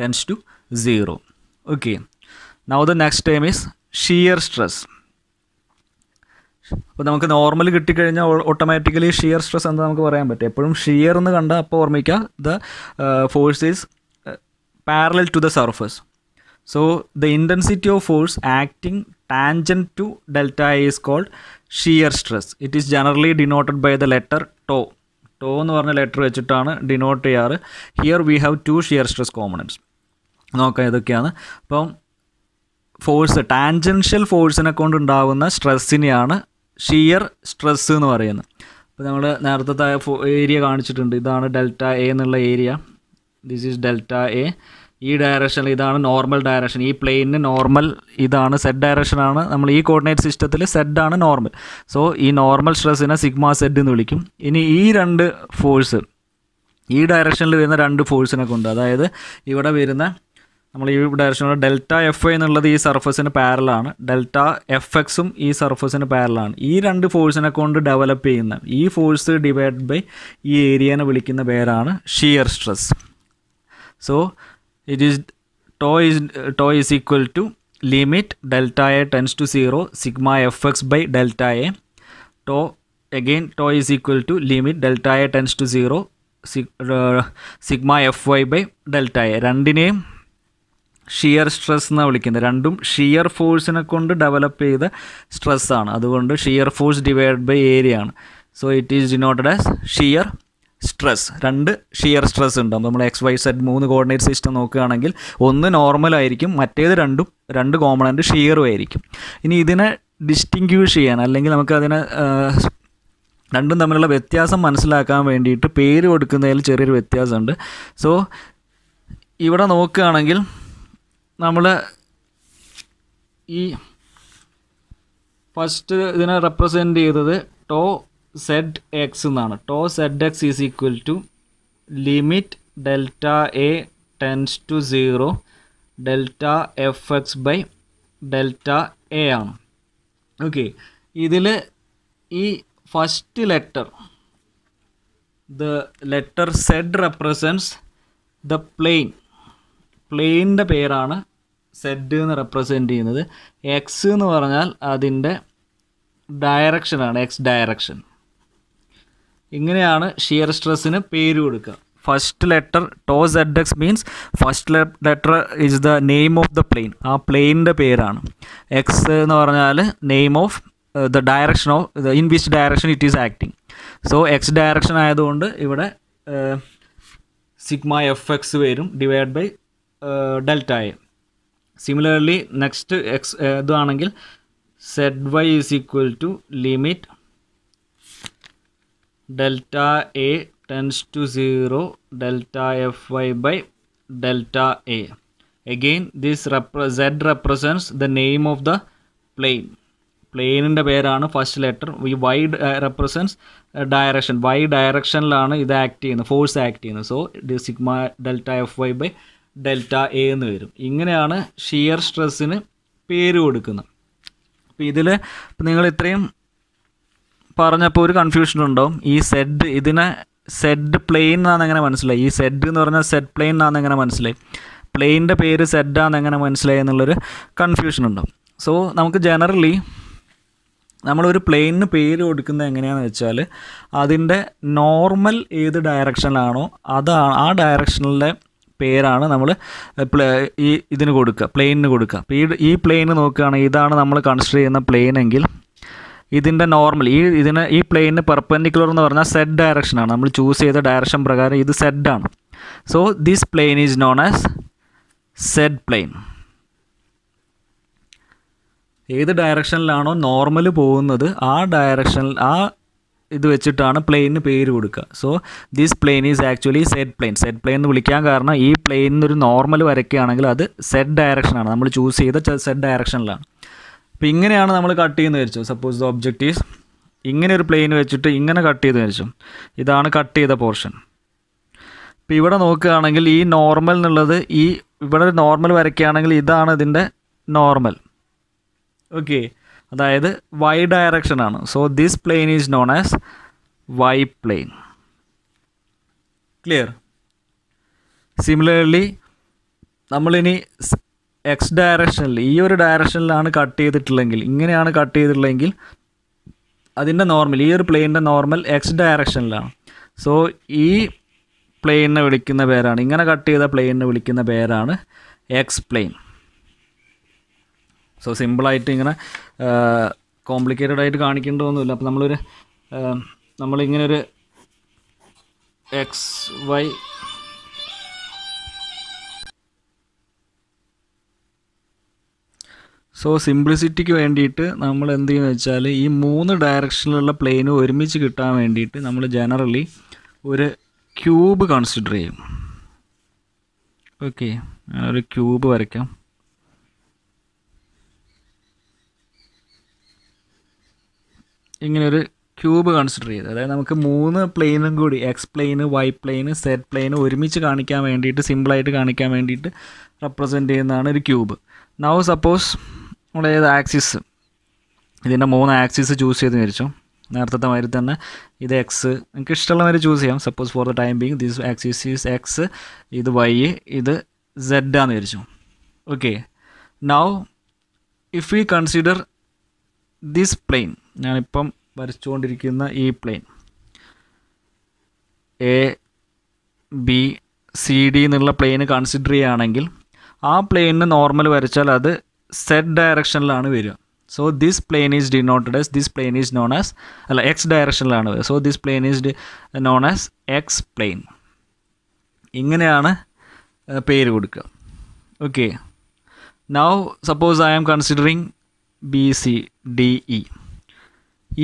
tends to zero okay now the next time is shear stress അപ്പോൾ നമുക്ക് normal കിട്ടിക്കഴിഞ്ഞാൽ ഓട്ടോമാറ്റിക്കലി ഷിയർ സ്ട്രെസ് എന്താ നമുക്ക് പറയാൻ പറ്റും എപ്പോഴും ഷിയർ എന്ന് കണ്ടാൽ അപ്പോൾ ഓർമ്മിക്കുക the force is parallel to the surface So the intensity of force acting tangent to delta A is called shear stress. It is generally denoted by the letter tau. Tau എന്ന് പറഞ്ഞ letter വെച്ചിട്ടാണ് denote ചെയ്യാറ് here we have to shear stress components നോക്കാം ഇതൊക്കെയാണ് അപ്പം force tangential ഫോഴ്സിനെ കൊണ്ട് ഉണ്ടാകുന്ന സ്ട്രെസ്സിനെയാണ് ഷിയർ സ്ട്രെസ് എന്ന് പറയുന്നത് അപ്പോൾ നമ്മൾ നേരത്തെ ഏരിയ കാണിച്ചിട്ടുണ്ട് ഇതാണ് ഡെൽറ്റ എ എന്നുള്ള area this is delta A ഈ ഡയറക്ഷൻ ഇതാണ് നോർമൽ ഡയറക്ഷൻ ഈ പ്ലെയിനിന് നോർമൽ ഇതാണ് സെറ്റ് ഡയറക്ഷനാണ് നമ്മൾ ഈ കോർഡിനേറ്റ് സിസ്റ്റത്തിൽ സെഡ് ആണ് നോർമൽ സോ ഈ നോർമൽ സ്ട്രെസ്സിനെ സിഗ്മ സെഡ് എന്ന് വിളിക്കും ഇനി ഈ രണ്ട് ഫോഴ്സ് ഈ ഡയറക്ഷനിൽ വരുന്ന രണ്ട് ഫോഴ്സിനെ കൊണ്ട് അതായത് ഇവിടെ വരുന്ന നമ്മൾ ഈ ഡയറക്ഷനിലൂടെ ഡെൽറ്റ എഫ് എന്നുള്ളത് ഈ സർഫസിന് പാരലാണ് ഡെൽറ്റ എഫ് എക്സും ഈ സർഫസിന് പാരലാണ് ഈ രണ്ട് ഫോഴ്സിനെ കൊണ്ട് ഡെവലപ്പ് ചെയ്യുന്ന ഈ ഫോഴ്സ് ഡിവൈഡ് ബൈ ഈ ഏരിയനെ വിളിക്കുന്ന പേരാണ് shear stress so it is tau is tau is equal to limit delta a tends to zero sigma fx by delta a tau again tau is equal to limit delta a tends to zero sig, uh, sigma fy by delta a രണ്ടിനെയും shear stress എന്നാണ് വിളിക്കുന്നത് രണ്ടും shear ഫോഴ്സിനെ കൊണ്ട് develop ചെയ്ത സ്ട്രെസ്സാണ് അതുകൊണ്ട് shear force divide by area ആണ് so it is denoted as shear stress രണ്ട് ഷിയർ സ്ട്രെസ് ഉണ്ട് നമ്മൾ എക്സ് വൈ സെഡ് മൂന്ന് കോർഡിനേറ്റ് സിസ്റ്റം നോക്കുകയാണെങ്കിൽ ഒന്ന് നോർമൽ ആയിരിക്കും മറ്റേത് രണ്ടും രണ്ട് കോമ്പണൻറ്റ് ഷിയറും ആയിരിക്കും ഇനി ഇതിനെ ഡിസ്റ്റിങ്ക്യൂഷ് ചെയ്യാൻ അല്ലെങ്കിൽ നമുക്കതിനെ രണ്ടും തമ്മിലുള്ള വ്യത്യാസം മനസ്സിലാക്കാൻ വേണ്ടിയിട്ട് പേര് കൊടുക്കുന്നതിൽ ചെറിയൊരു വ്യത്യാസമുണ്ട് സോ ഇവിടെ നോക്കുകയാണെങ്കിൽ നമ്മൾ ഈ ഫസ്റ്റ് ഇതിനെ റെപ്രസെൻ്റ് ചെയ്തത് ടോ സെഡ് എക്സ് എന്നാണ് tau Z X is equal to limit delta A tends to zero delta F X by delta A ആണ് ഓക്കെ ഇതിൽ ഈ first letter the letter Z represents the plane പ്ലെയിനിൻ്റെ പേരാണ് Z എന്ന് represent ചെയ്യുന്നത് X എന്ന് പറഞ്ഞാൽ അതിൻ്റെ ഡയറക്ഷനാണ് എക്സ് ഡയറക്ഷൻ ഇങ്ങനെയാണ് ഷിയർ സ്ട്രെസ്സിന് പേര് കൊടുക്കുക first letter tau Z means first letter is the name of the plane ആ പ്ലെയിനിൻ്റെ പേരാണ് എക്സ് എന്ന് പറഞ്ഞാൽ name of the direction of the in which direction it is acting so X direction ആയതുകൊണ്ട് ഇവിടെ സിഗ്മ എഫ് എക്സ് വരും divide by delta A similarly next X ഇതാണെങ്കിൽ Z Y is equal to limit delta A tends to zero delta F Y by delta A again this റെപ്ര Z represents the name of the plane പ്ലെയിനിൻ്റെ പേരാണ് first letter ഈ Y represents direction Y ഡയറക്ഷനിലാണ് ഇത് act ചെയ്യുന്നത് force act ചെയ്യുന്നത് so sigma delta F Y by delta A എന്ന് വരും ഇങ്ങനെയാണ് ഷിയർ സ്ട്രെസ്സിന് പേര് കൊടുക്കുന്നത് അപ്പോൾ ഇതിൽ നിങ്ങൾ ഇത്രയും പറഞ്ഞപ്പോൾ ഒരു കൺഫ്യൂഷൻ ഉണ്ടാവും ഈ സെഡ് ഇതിനെ സെഡ് പ്ലെയിൻ എന്നാണ് എങ്ങനെ മനസ്സിലായി ഈ സെഡ് എന്ന് പറഞ്ഞാൽ സെഡ് പ്ലെയിൻ എന്നാണ് എങ്ങനെ മനസ്സിലായി പ്ലെയിൻ്റെ പേര് സെഡ് ആണെന്ന് എങ്ങനെ മനസ്സിലായി എന്നുള്ളൊരു കൺഫ്യൂഷൻ ഉണ്ടാവും സോ നമുക്ക് ജനറലി നമ്മളൊരു പ്ലെയിനിന് പേര് കൊടുക്കുന്നത് എങ്ങനെയാണെന്ന് വെച്ചാൽ അതിൻ്റെ നോർമൽ ഏത് ഡയറക്ഷനിലാണോ അതാണ് ആ ഡയറക്ഷനിലെ പേരാണ് നമ്മൾ ഈ ഇതിന് കൊടുക്കുക പ്ലെയിനിന് കൊടുക്കുക അപ്പോൾ ഈ ഈ പ്ലെയിന് നോക്കുകയാണെങ്കിൽ ഇതാണ് നമ്മൾ കൺസിഡർ ചെയ്യുന്ന പ്ലെയിനെങ്കിൽ ഇതിൻ്റെ നോർമൽ ഈ ഇതിന് ഈ പ്ലെയിനിന് പെർപ്പൻഡിക്കുലർ എന്ന് പറഞ്ഞാൽ സെഡ് ഡയറക്ഷനാണ് നമ്മൾ ചൂസ് ചെയ്ത ഡയറക്ഷൻ പ്രകാരം ഇത് സെഡ് ആണ് so this plane is known as Z plane ഏത് ഡയറക്ഷനിലാണോ നോർമൽ പോകുന്നത് ആ ഡയറക്ഷനിൽ ആ ഇത് വെച്ചിട്ടാണ് പ്ലെയിനിന് പേര് കൊടുക്കുക so this plane is actually Z plane Z plane എന്ന് വിളിക്കാൻ കാരണം ഈ പ്ലെയിനിൽ ഒരു നോർമൽ വരയ്ക്കുകയാണെങ്കിൽ അത് സെഡ് ഡയറക്ഷനാണ് നമ്മൾ ചൂസ് ചെയ്ത സെഡ് ഡയറക്ഷനിലാണ് അപ്പോൾ ഇങ്ങനെയാണ് നമ്മൾ കട്ട് ചെയ്യുന്നത് വിചാരിച്ചു സപ്പോസ് ദ ഒബ്ജക്റ്റ് ഈസ് ഇങ്ങനെ ഒരു പ്ലെയിൻ വെച്ചിട്ട് ഇങ്ങനെ കട്ട് ചെയ്ത് വിചാരിച്ചു ഇതാണ് കട്ട് ചെയ്ത പോർഷൻ ഇപ്പോൾ ഇവിടെ നോക്കുകയാണെങ്കിൽ ഈ നോർമൽ എന്നുള്ളത് ഈ ഇവിടെ നോർമൽ വരയ്ക്കുകയാണെങ്കിൽ ഇതാണ് ഇതിൻ്റെ നോർമൽ ഓക്കെ അതായത് വൈ ഡയറക്ഷനാണ് so this plane is known as Y plane clear similarly നമ്മളിനി എക്സ് ഡയറക്ഷനിൽ ഈ ഒരു ഡയറക്ഷനിലാണ് കട്ട് ചെയ്തിട്ടുള്ളതെങ്കിൽ ഇങ്ങനെയാണ് കട്ട് ചെയ്തിട്ടുള്ളതെങ്കിൽ അതിൻ്റെ നോർമൽ ഈ ഒരു പ്ലെയിനിൻ്റെ നോർമൽ എക്സ് ഡയറക്ഷനിലാണ് സോ ഈ പ്ലെയിനെ വിളിക്കുന്ന പേരാണ് ഇങ്ങനെ കട്ട് ചെയ്ത പ്ലെയിനെ വിളിക്കുന്ന പേരാണ് എക്സ് പ്ലെയിൻ സോ സിമ്പിളായിട്ട് ഇങ്ങനെ കോംപ്ലിക്കേറ്റഡ് ആയിട്ട് കാണിക്കേണ്ടതൊന്നുമില്ല അപ്പോൾ നമ്മളൊരു നമ്മളിങ്ങനൊരു എക്സ് വൈ സോ സിംപ്ലിസിറ്റിക്ക് വേണ്ടിയിട്ട് നമ്മൾ എന്ത് ചെയ്യുന്നത് വെച്ചാൽ ഈ മൂന്ന് ഡയറക്ഷനിലുള്ള പ്ലെയിന് ഒരുമിച്ച് കിട്ടാൻ വേണ്ടിയിട്ട് നമ്മൾ ജനറലി ഒരു ക്യൂബ് കൺസിഡർ ചെയ്യും ഓക്കെ ഒരു ക്യൂബ് വരയ്ക്കാം ഇങ്ങനൊരു ക്യൂബ് കൺസിഡർ ചെയ്ത് അതായത് നമുക്ക് മൂന്ന് പ്ലെയിനും കൂടി X plane Y plane Z plane ഒരുമിച്ച് കാണിക്കാൻ വേണ്ടിയിട്ട് സിമ്പിളായിട്ട് കാണിക്കാൻ വേണ്ടിയിട്ട് റെപ്രസെൻ്റ് ചെയ്യുന്നതാണ് ഒരു ക്യൂബ് നൗ സപ്പോസ് നമ്മുടെ ഏത് ആക്സിസ് ഇതിൻ്റെ മൂന്ന് ആക്സിസ് ചൂസ് ചെയ്ത് വിചാരിച്ചു നേരത്തെ മാതിരി തന്നെ ഇത് എക്സ് നിങ്ങൾക്ക് ഇഷ്ടമുള്ള മാതിരി ചൂസ് ചെയ്യാം suppose for the time being this axis is X ഇത് വൈ ഇത് സെഡ് ആണെന്ന് വിചാരിച്ചു okay now if we consider this plane ഞാനിപ്പം വരച്ചുകൊണ്ടിരിക്കുന്ന ഈ plane A B C D എന്നുള്ള പ്ലെയിന് കൺസിഡർ ചെയ്യുകയാണെങ്കിൽ ആ പ്ലെയിനിന് നോർമൽ വരച്ചാൽ അത് സെഡ് ഡയറക്ഷനിലാണ് വരിക so this plane is denoted as this plane is known as അല്ല എക്സ് ഡയറക്ഷനിലാണ് വരിക so this plane is known as X plane ഇങ്ങനെയാണ് പേര് കൊടുക്കുക okay now suppose I am considering B C D E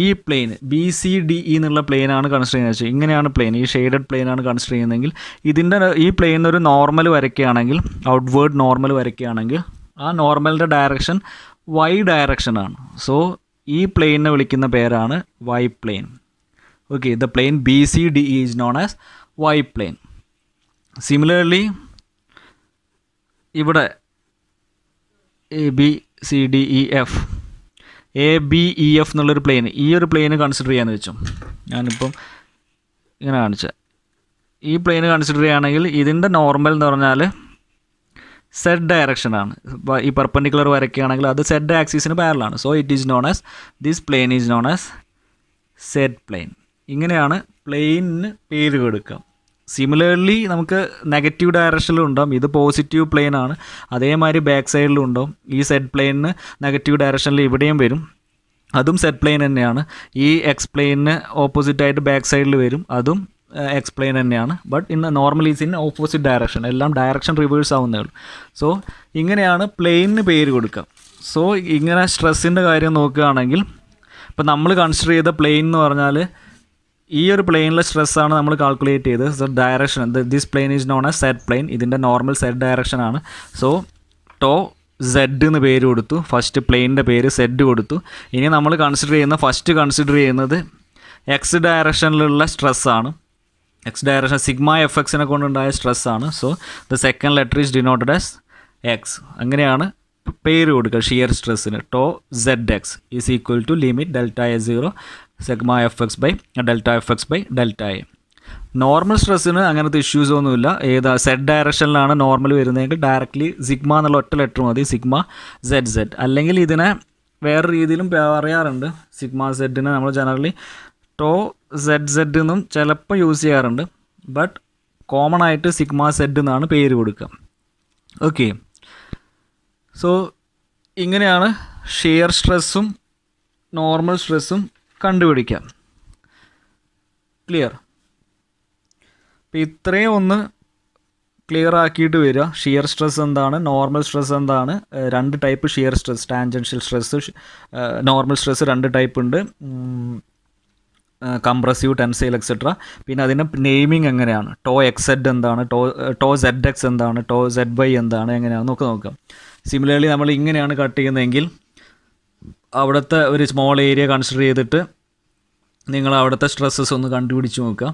ഈ plane B C D E എന്നുള്ള പ്ലെയിനാണ് consider ചെയ്യുന്നത് വെച്ചാൽ ഇങ്ങനെയാണ് പ്ലെയിൻ ഈ ഷെയ്ഡഡ് പ്ലെയിനാണ് കൺസിഡർ ചെയ്യുന്നതെങ്കിൽ ഇതിൻ്റെ ഈ പ്ലെയിൻ ഒരു നോർമൽ വരയ്ക്കുകയാണെങ്കിൽ ഔട്ട്വേർഡ് നോർമൽ വരയ്ക്കുകയാണെങ്കിൽ ആ നോർമലിൻ്റെ ഡയറക്ഷൻ വൈ ഡയറക്ഷനാണ് സോ ഈ പ്ലെയിനെ വിളിക്കുന്ന പേരാണ് Y plane okay the plane B C D is known as Y plane similarly ഇവിടെ A B C D E F A B E F എന്നുള്ളൊരു പ്ലെയിൻ ഈ ഒരു പ്ലെയിന് കൺസിഡർ ചെയ്യാമെന്ന് വെച്ചു ഞാനിപ്പം ഇങ്ങനെ കാണിച്ച ഈ പ്ലെയിന് കൺസിഡർ ചെയ്യുകയാണെങ്കിൽ ഇതിൻ്റെ നോർമൽ എന്ന് പറഞ്ഞാൽ സെഡ് ഡയറക്ഷനാണ് ഈ പെർപ്പൻഡിക്കുലർ വരയ്ക്കുകയാണെങ്കിൽ അത് സെഡ് ആക്സിസിന് പാരലാണ് so it is known as this plane is known as Z plane ഇങ്ങനെയാണ് പ്ലെയിനിന് പേര് കൊടുക്കുക സിമിലർലി നമുക്ക് നെഗറ്റീവ് ഡയറക്ഷനിലും ഉണ്ടാവും ഇത് പോസിറ്റീവ് പ്ലെയിൻ ആണ് അതേമാതിരി ബാക്ക് സൈഡിലും ഉണ്ടാവും ഈ സെഡ് പ്ലെയിനിന് നെഗറ്റീവ് ഡയറക്ഷനിൽ ഇവിടെയും വരും അതും സെറ്റ് പ്ലെയിൻ തന്നെയാണ് ഈ എക്സ് പ്ലെയിനിന് ഓപ്പോസിറ്റായിട്ട് ബാക്ക് സൈഡിൽ വരും അതും എക്സ്പ്ലെയിൻ തന്നെയാണ് ബട്ട് ഇന്ന് normal is in opposite direction എല്ലാം ഡയറക്ഷൻ റിവേഴ്സ് ആവുന്നേ ഉള്ളൂ സോ ഇങ്ങനെയാണ് പ്ലെയിനിന് പേര് കൊടുക്കുക സോ ഇങ്ങനെ സ്ട്രെസ്സിൻ്റെ കാര്യം നോക്കുകയാണെങ്കിൽ ഇപ്പം നമ്മൾ കൺസിഡർ ചെയ്ത പ്ലെയിൻ എന്ന് പറഞ്ഞാൽ ഈ ഒരു പ്ലെയിനിലെ സ്ട്രെസ്സാണ് നമ്മൾ കാൽക്കുലേറ്റ് ചെയ്ത് so direction this plane is known as Z plane ഇതിൻ്റെ നോർമൽ സെറ്റ് ഡയറക്ഷൻ ആണ് സോ ടോ സെഡ് എന്ന് പേര് കൊടുത്തു ഫസ്റ്റ് പ്ലെയിനിൻ്റെ പേര് സെഡ് കൊടുത്തു ഇനി നമ്മൾ കൺസിഡർ ചെയ്യുന്ന ഫസ്റ്റ് കൺസിഡർ ചെയ്യുന്നത് എക്സ് ഡയറക്ഷനിലുള്ള സ്ട്രെസ്സാണ് എക്സ് ഡയറക്ഷൻ സിഗ്മ എഫ് എക്സിനെ കൊണ്ടുണ്ടായ സ്ട്രെസ് ആണ് so the second letter is denoted as X അങ്ങനെയാണ് പേര് കൊടുക്കുക ഷിയർ സ്ട്രെസ്സിന് tau Z X is equal to limit delta A zero sigma F X by delta F X by delta A normal സ്ട്രെസ്സിന് അങ്ങനത്തെ issues ഒന്നുമില്ല ഏതാ Z ഡയറക്ഷനിലാണ് normal വരുന്നതെങ്കിൽ ഡയറക്റ്റ്ലി സിഗ്മ എന്നുള്ള ഒറ്റ ലെറ്റർ മതി സിഗ്മ സെഡ് സെഡ് അല്ലെങ്കിൽ ഇതിനെ വേറെ രീതിയിലും പറയാറുണ്ട് സിഗ്മ സെഡിനെ നമ്മൾ ജനറലി ടോ സെഡ് സെഡ് എന്നും ചിലപ്പോൾ യൂസ് ചെയ്യാറുണ്ട് ബട്ട് കോമൺ ആയിട്ട് സിഗ്മ സെഡ് എന്നാണ് പേര് കൊടുക്കുക ഓക്കെ സോ ഇങ്ങനെയാണ് ഷെയർ സ്ട്രെസ്സും നോർമൽ സ്ട്രെസ്സും കണ്ടുപിടിക്കാം ക്ലിയർ അപ്പോൾ ഇത്രയും ഒന്ന് ക്ലിയർ ആക്കിയിട്ട് വരിക ഷിയർ സ്ട്രെസ് എന്താണ് നോർമൽ സ്ട്രെസ് എന്താണ് രണ്ട് type shear stress tangential stress normal stress രണ്ട് ടൈപ്പ് ഉണ്ട് കംപ്രസീവ് ടെൻസൈൽ എക്സെട്ര പിന്നെ അതിൻ്റെ നെയിമിംഗ് എങ്ങനെയാണ് ടോ എക്സെഡ് എന്താണ് ടോ ടോ സെഡ് എക്സ് എന്താണ് ടോ സെഡ് ബൈ എന്താണ് എങ്ങനെയാണെന്നൊക്കെ നോക്കാം സിമിലർലി നമ്മൾ ഇങ്ങനെയാണ് കട്ട് ചെയ്യുന്നതെങ്കിൽ അവിടുത്തെ ഒരു സ്മോൾ ഏരിയ കൺസിഡർ ചെയ്തിട്ട് നിങ്ങൾ അവിടുത്തെ സ്ട്രെസ്സസ് ഒന്ന് കണ്ടുപിടിച്ച് നോക്കുക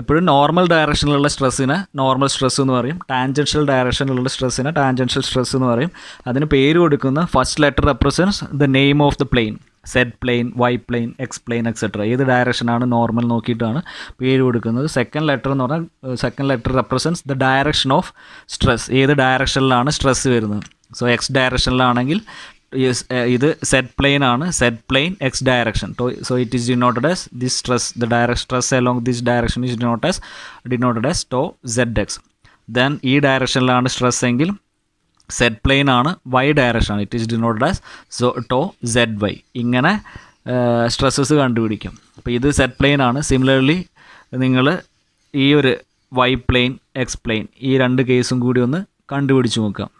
എപ്പോഴും നോർമൽ ഡയറക്ഷനിലുള്ള സ്ട്രെസ്സിനെ നോർമൽ സ്ട്രെസ് എന്ന് പറയും ടാൻജൻഷ്യൽ ഡയറക്ഷനിലുള്ള സ്ട്രെസ്സിനെ ടാൻജൻഷ്യൽ സ്ട്രെസ് എന്ന് പറയും അതിന് പേര് കൊടുക്കുന്ന first letter represents the name of the plane Z plane Y plane X plane etcetera ഏത് ഡയറക്ഷനാണ് നോർമൽ നോക്കിയിട്ടാണ് പേര് കൊടുക്കുന്നത് സെക്കൻഡ് ലെറ്റർ എന്ന് പറഞ്ഞാൽ second letter represents the direction of stress ഏത് ഡയറക്ഷനിലാണ് സ്ട്രെസ് വരുന്നത് സോ എക്സ് ഡയറക്ഷനിലാണെങ്കിൽ ഇത് സെറ്റ് പ്ലെയിൻ ആണ് Z plane X direction so it is denoted as this stress the direct stress along this direction is denoted as denoted as tau Z X then ഈ ഡയറക്ഷനിലാണ് stress എങ്കിൽ Z plane ആണ് Y direction it is denoted as so tau Z Y ഇങ്ങനെ stresses കണ്ടുപിടിക്കും അപ്പോൾ ഇത് Z plane ആണ് similarly നിങ്ങൾ ഈ ഒരു വൈ പ്ലെയിൻ എക്സ് പ്ലെയിൻ ഈ രണ്ട് കേസും കൂടി ഒന്ന് കണ്ടുപിടിച്ച് നോക്കാം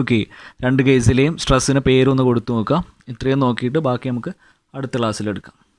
ഓക്കെ രണ്ട് കേസിലെയും സ്ട്രെസ്സിന് പേരൊന്ന് കൊടുത്തു നോക്കാം ഇത്രയും നോക്കിയിട്ട് ബാക്കി നമുക്ക് അടുത്ത ക്ലാസ്സിലെടുക്കാം